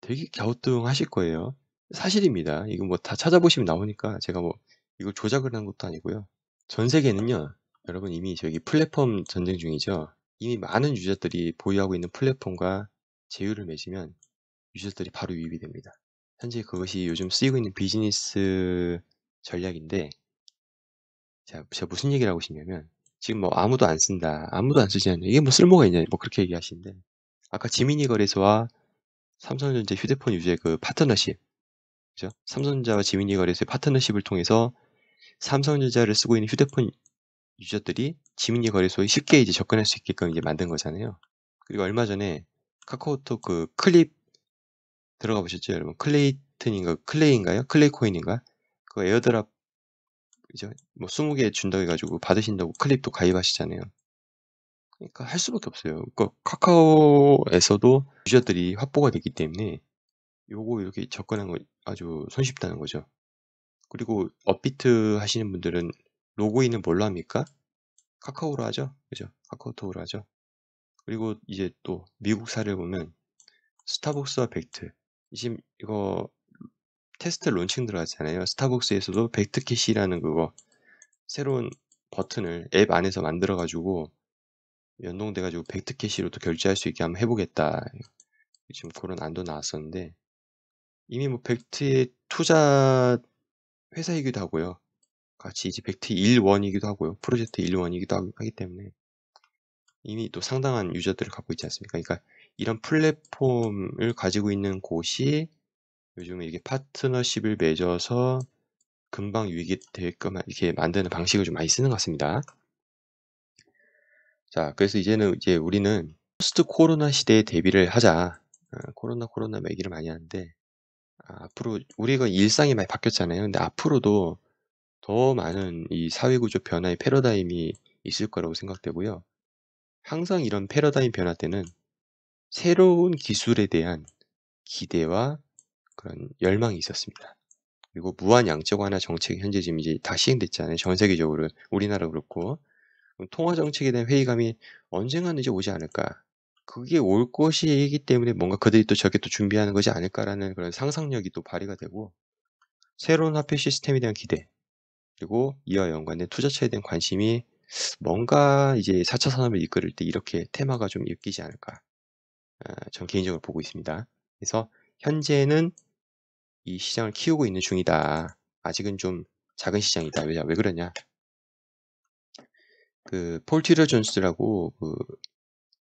되게 갸우뚱하실 거예요. 사실입니다. 이거 뭐 다 찾아보시면 나오니까 제가 뭐 이걸 조작을 한 것도 아니고요. 전 세계는요, 여러분 이미 저기 플랫폼 전쟁 중이죠. 이미 많은 유저들이 보유하고 있는 플랫폼과 제휴를 맺으면 유저들이 바로 유입이 됩니다. 현재 그것이 요즘 쓰이고 있는 비즈니스 전략인데, 자, 제가 무슨 얘기를 하고 싶냐면, 지금 뭐 아무도 안 쓴다, 아무도 안 쓰지 않냐, 이게 뭐 쓸모가 있냐, 뭐 그렇게 얘기하시는데, 아까 지민이 거래소와 삼성전자 휴대폰 유저의 그 파트너십, 그죠? 삼성전자와 지민이 거래소의 파트너십을 통해서 삼성전자를 쓰고 있는 휴대폰 유저들이 지민이 거래소에 쉽게 이제 접근할 수 있게끔 이제 만든 거잖아요. 그리고 얼마 전에 카카오톡 그 클립 들어가 보셨죠, 여러분? 클레이튼인가, 클레이인가요? 클레이코인인가? 그 에어드랍, 이제 뭐 20개 준다고 해가지고 받으신다고 클립도 가입하시잖아요. 그러니까 할 수밖에 없어요. 그러니까 카카오에서도 유저들이 확보가 되기 때문에 요거 이렇게 접근한 거 아주 손쉽다는 거죠. 그리고 업비트 하시는 분들은 로그인은 뭘로 합니까? 카카오로 하죠. 그죠? 카카오톡으로 하죠. 그리고 이제 또 미국 사례를 보면 스타벅스와 벡트. 지금 이거 테스트 론칭 들어갔잖아요. 스타벅스에서도 벡트캐시라는 그거 새로운 버튼을 앱 안에서 만들어가지고 연동돼가지고 벡트 캐시로 또 결제할 수 있게 한번 해보겠다. 지금 그런 안도 나왔었는데 이미 뭐 벡트의 투자 회사이기도 하고요. 같이 이제 벡트 1원이기도 하고요. 프로젝트 1원이기도 하기 때문에 이미 또 상당한 유저들을 갖고 있지 않습니까? 그러니까 이런 플랫폼을 가지고 있는 곳이 요즘에 이게 파트너십을 맺어서 금방 유익이 될 것만 이렇게 만드는 방식을 좀 많이 쓰는 것 같습니다. 자, 그래서 이제는 이제 우리는 포스트 코로나 시대에 대비를 하자. 어, 코로나 코로나 얘기를 많이 하는데 아, 앞으로 우리가 일상이 많이 바뀌었잖아요. 근데 앞으로도 더 많은 이 사회 구조 변화의 패러다임이 있을 거라고 생각되고요. 항상 이런 패러다임 변화 때는 새로운 기술에 대한 기대와 그런 열망이 있었습니다. 그리고 무한 양적 완화 정책이 현재 지금 이제 다 시행됐잖아요. 전 세계적으로 우리나라 그렇고 통화 정책에 대한 회의감이 언젠가는 이제 오지 않을까. 그게 올 것이기 때문에 뭔가 그들이 또 저게 또 준비하는 것이 아닐까라는 그런 상상력이 또 발휘가 되고 새로운 화폐 시스템에 대한 기대 그리고 이와 연관된 투자처에 대한 관심이 뭔가 이제 4차 산업을 이끌을 때 이렇게 테마가 좀 엮이지 않을까 아, 전 개인적으로 보고 있습니다. 그래서 현재는 이 시장을 키우고 있는 중이다. 아직은 좀 작은 시장이다. 왜, 왜 그러냐? 그폴 티러 존스라고 그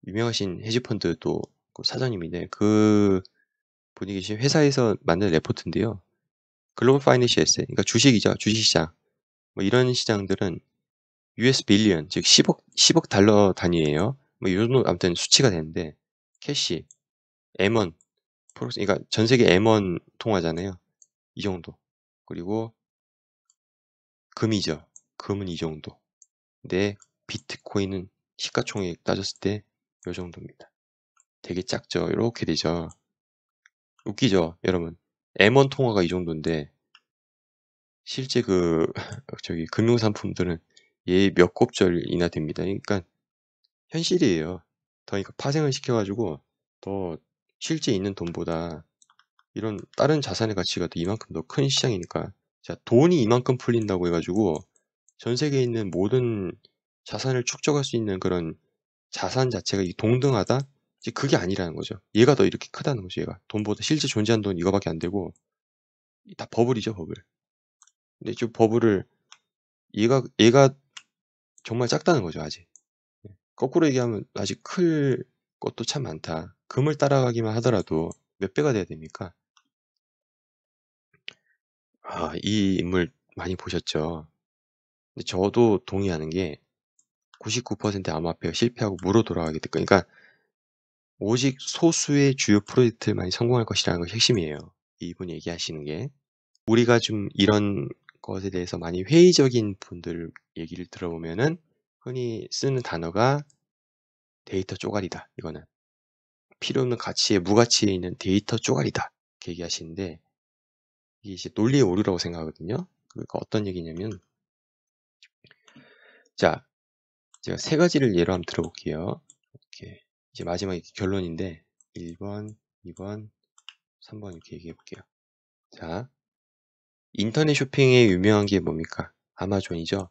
유명하신 헤지펀드 또 그 사장님인데 그 분이 계신 회사에서 만든 레포트인데요. 글로벌 파이낸셜 에세 그러니까 주식이죠. 주식시장. 뭐 이런 시장들은 US 빌리언, 즉 10억, 10억 달러 단위예요. 뭐 이런 아무튼 수치가 되는데 캐시, M1, 프로스, 그러니까 전 세계 M1 통화잖아요. 이 정도. 그리고 금이죠. 금은 이 정도. 근데 비트코인은 시가총액 따졌을 때이 정도입니다. 되게 작죠? 이렇게 되죠. 웃기죠? 여러분. M1 통화가 이 정도인데 실제 그 (laughs) 저기 금융상품들은 얘의 몇 곱절이나 됩니다. 그러니까 현실이에요. 더 그러니까 파생을 시켜가지고 더 실제 있는 돈보다 이런 다른 자산의 가치가 더 이만큼 더 큰 시장이니까 자 돈이 이만큼 풀린다고 해가지고 전 세계에 있는 모든 자산을 축적할 수 있는 그런 자산 자체가 동등하다? 이제 그게 아니라는 거죠. 얘가 더 이렇게 크다는 거죠. 얘가 돈보다 실제 존재한 돈 이거밖에 안 되고 다 버블이죠 버블. 근데 저 버블을 얘가 얘가 정말 작다는 거죠 아직. 네. 거꾸로 얘기하면 아직 클 것도 참 많다. 금을 따라가기만 하더라도 몇 배가 돼야 됩니까? 아, 이 인물 많이 보셨죠? 근데 저도 동의하는 게99% 암호화폐가 실패하고 무로 돌아가게 될거 그러니까 오직 소수의 주요 프로젝트만이 성공할 것이라는 것이 핵심이에요. 이분이 얘기하시는 게 우리가 좀 이런 것에 대해서 많이 회의적인 분들 얘기를 들어보면은 흔히 쓰는 단어가 데이터 쪼가리다. 이거는 필요없는 가치에 무가치에 있는 데이터 쪼가리다. 이렇게 얘기하시는데 이게 이제 논리의 오류라고 생각하거든요. 그러니까 어떤 얘기냐면 자 제가 세 가지를 예로 한번 들어볼게요. 이렇게 이제 마지막 결론인데 1번, 2번, 3번 이렇게 얘기해 볼게요. 자, 인터넷 쇼핑의 유명한 게 뭡니까? 아마존이죠.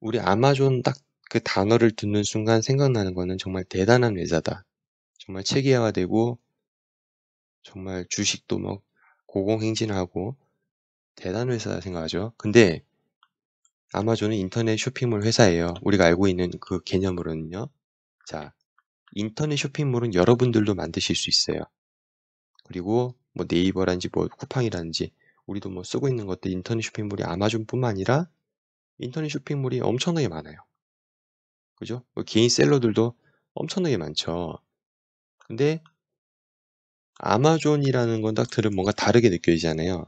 우리 아마존 딱 그 단어를 듣는 순간 생각나는 거는 정말 대단한 회사다. 정말 체계화되고 정말 주식도 막 고공행진하고 대단 회사다 생각하죠. 근데 아마존은 인터넷 쇼핑몰 회사예요. 우리가 알고 있는 그 개념으로는요. 자, 인터넷 쇼핑몰은 여러분들도 만드실 수 있어요. 그리고 뭐 네이버라든지 뭐 쿠팡이라든지 우리도 뭐 쓰고 있는 것들 인터넷 쇼핑몰이 아마존뿐만 아니라 인터넷 쇼핑몰이 엄청나게 많아요. 그죠? 뭐 개인 셀러들도 엄청나게 많죠. 근데 아마존이라는 건 딱 들으면 뭔가 다르게 느껴지잖아요.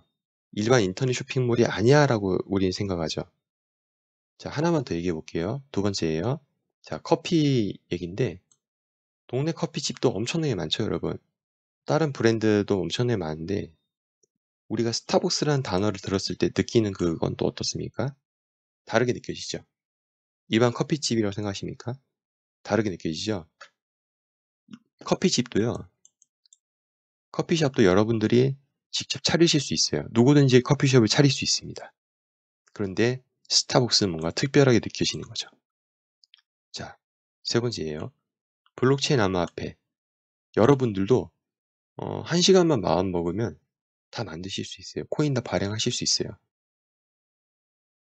일반 인터넷 쇼핑몰이 아니야라고 우리는 생각하죠. 자, 하나만 더 얘기해 볼게요. 두 번째예요. 자, 커피 얘기인데 동네 커피집도 엄청나게 많죠, 여러분. 다른 브랜드도 엄청나게 많은데 우리가 스타벅스라는 단어를 들었을 때 느끼는 그건 또 어떻습니까? 다르게 느껴지죠. 일반 커피집이라고 생각하십니까? 다르게 느껴지죠. 커피집도요. 커피숍도 여러분들이 직접 차리실 수 있어요. 누구든지 커피숍을 차릴 수 있습니다. 그런데 스타벅스는 뭔가 특별하게 느껴지는 거죠. 자, 세 번째예요. 블록체인 암호화폐. 여러분들도 어, 한 시간만 마음 먹으면 다 만드실 수 있어요. 코인 다 발행하실 수 있어요.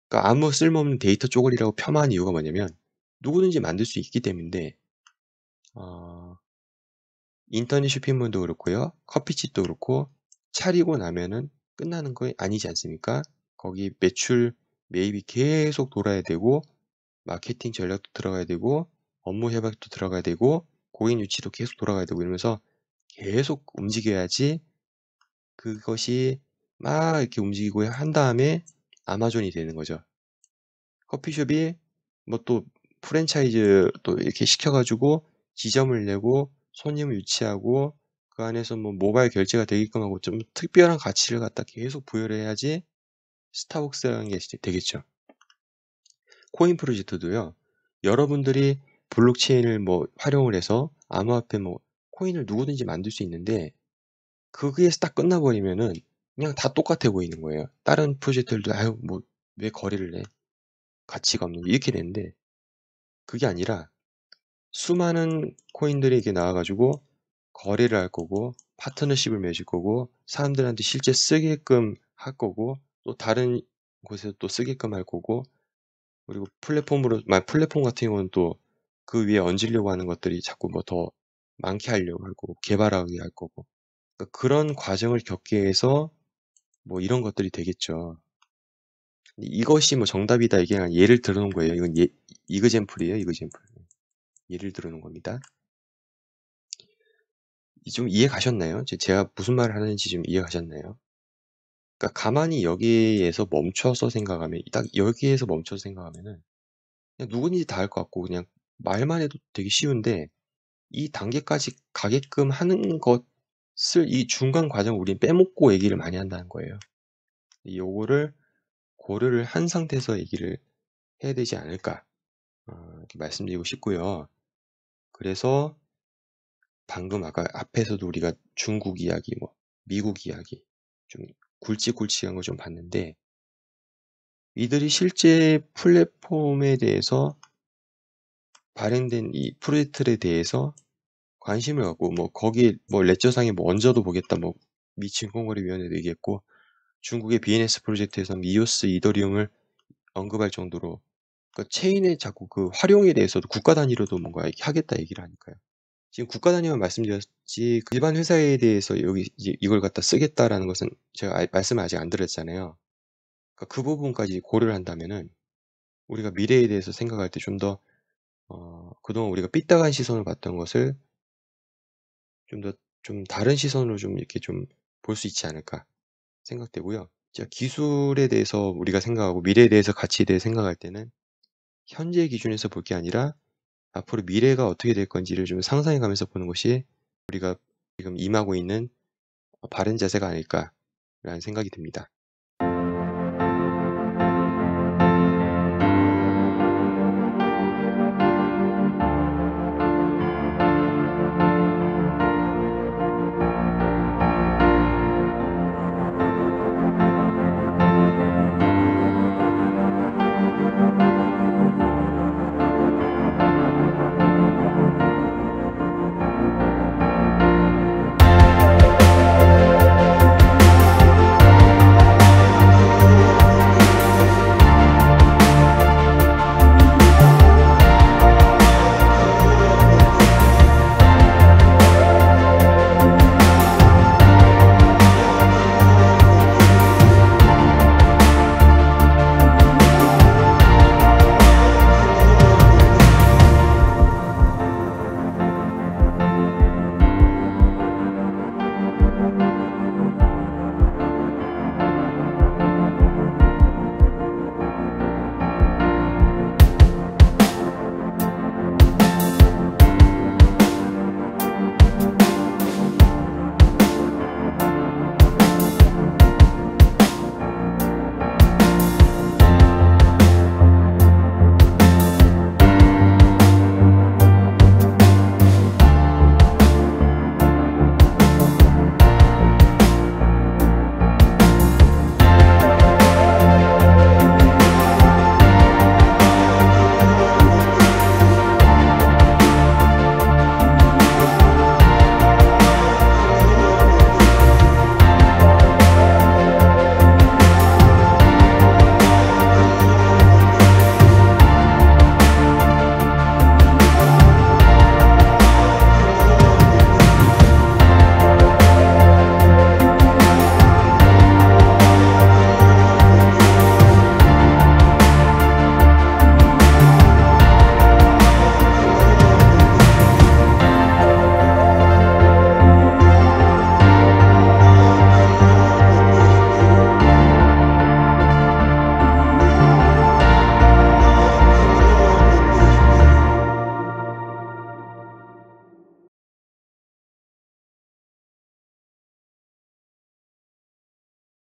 그러니까 아무 쓸모없는 데이터 쪼글이라고 폄하한 이유가 뭐냐면 누구든지 만들 수 있기 때문에 어, 인터넷 쇼핑몰도 그렇고요. 커피집도 그렇고 차리고 나면은 끝나는 거 아니지 않습니까? 거기 매출 매입이 계속 돌아야 되고 마케팅 전략도 들어가야 되고 업무 협약도 들어가야 되고 고인 유치도 계속 돌아가야 되고 이러면서 계속 움직여야지 그것이 막 이렇게 움직이고 한 다음에 아마존이 되는 거죠. 커피숍이 뭐 또 프랜차이즈 또 이렇게 시켜가지고 지점을 내고 손님을 유치하고 그 안에서 뭐 모바일 결제가 되게끔 하고 좀 특별한 가치를 갖다 계속 부여를 해야지 스타벅스라는 게 되겠죠. 코인 프로젝트도요. 여러분들이 블록체인을 뭐 활용을 해서 암호화폐 뭐 코인을 누구든지 만들 수 있는데 그게에서 딱 끝나버리면은 그냥 다 똑같아 보이는 거예요. 다른 프로젝트들도 아유 뭐 왜 거리를 내 가치가 없는 이렇게 되는데 그게 아니라 수많은 코인들이 이게 나와가지고 거래를 할 거고 파트너십을 맺을 거고 사람들한테 실제 쓰게끔 할 거고 또 다른 곳에 또 쓰게끔 할 거고 그리고 플랫폼으로 만 플랫폼 같은 경우는 또 그 위에 얹으려고 하는 것들이 자꾸 뭐 더 많게 하려고 하고 개발하게 할 거고 그러니까 그런 과정을 겪게 해서 뭐 이런 것들이 되겠죠. 이것이 뭐 정답이다 이게 아니라 예를 들어놓은 거예요. 이건 예, 이그젠플이에요. 이그젠플. 예를 들어놓은 겁니다. 좀 이해 가셨나요? 제가 무슨 말을 하는지 좀 이해 가셨나요? 그러니까 가만히 여기에서 멈춰서 생각하면 딱 여기에서 멈춰서 생각하면은 그냥 누구든지 다 알 것 같고 그냥 말만 해도 되게 쉬운데 이 단계까지 가게끔 하는 것을 이 중간 과정 우리는 빼먹고 얘기를 많이 한다는 거예요. 요거를 고려를 한 상태에서 얘기를 해야 되지 않을까 어, 이렇게 말씀드리고 싶고요. 그래서 방금 아까 앞에서도 우리가 중국 이야기, 뭐 미국 이야기, 좀 굵직굵직한 걸 좀 봤는데 이들이 실제 플랫폼에 대해서 발행된 이 프로젝트에 대해서 관심을 갖고 뭐 거기에 뭐 뭐레저상에뭐 얹어도 보겠다 뭐 미친 공거래위원회도 얘기했고 중국의 BNS 프로젝트에서미오스 이더리움을 언급할 정도로 그 체인의 자꾸 그 활용에 대해서도 국가 단위로도 뭔가 하겠다 얘기를 하니까요. 지금 국가 단위만 말씀드렸지 그 일반 회사에 대해서 여기 이걸 갖다 쓰겠다라는 것은 제가 아, 말씀을 아직 안 드렸잖아요. 그러니까 그 부분까지 고려를 한다면은 우리가 미래에 대해서 생각할 때 좀더 어, 그동안 우리가 삐딱한 시선을 봤던 것을 좀 더좀 좀 다른 시선으로 좀 이렇게 좀 볼 수 있지 않을까 생각되고요. 기술에 대해서 우리가 생각하고 미래에 대해서 가치에 대해 생각할 때는 현재 기준에서 볼 게 아니라 앞으로 미래가 어떻게 될 건지를 좀 상상해 가면서 보는 것이 우리가 지금 임하고 있는 바른 자세가 아닐까라는 생각이 듭니다.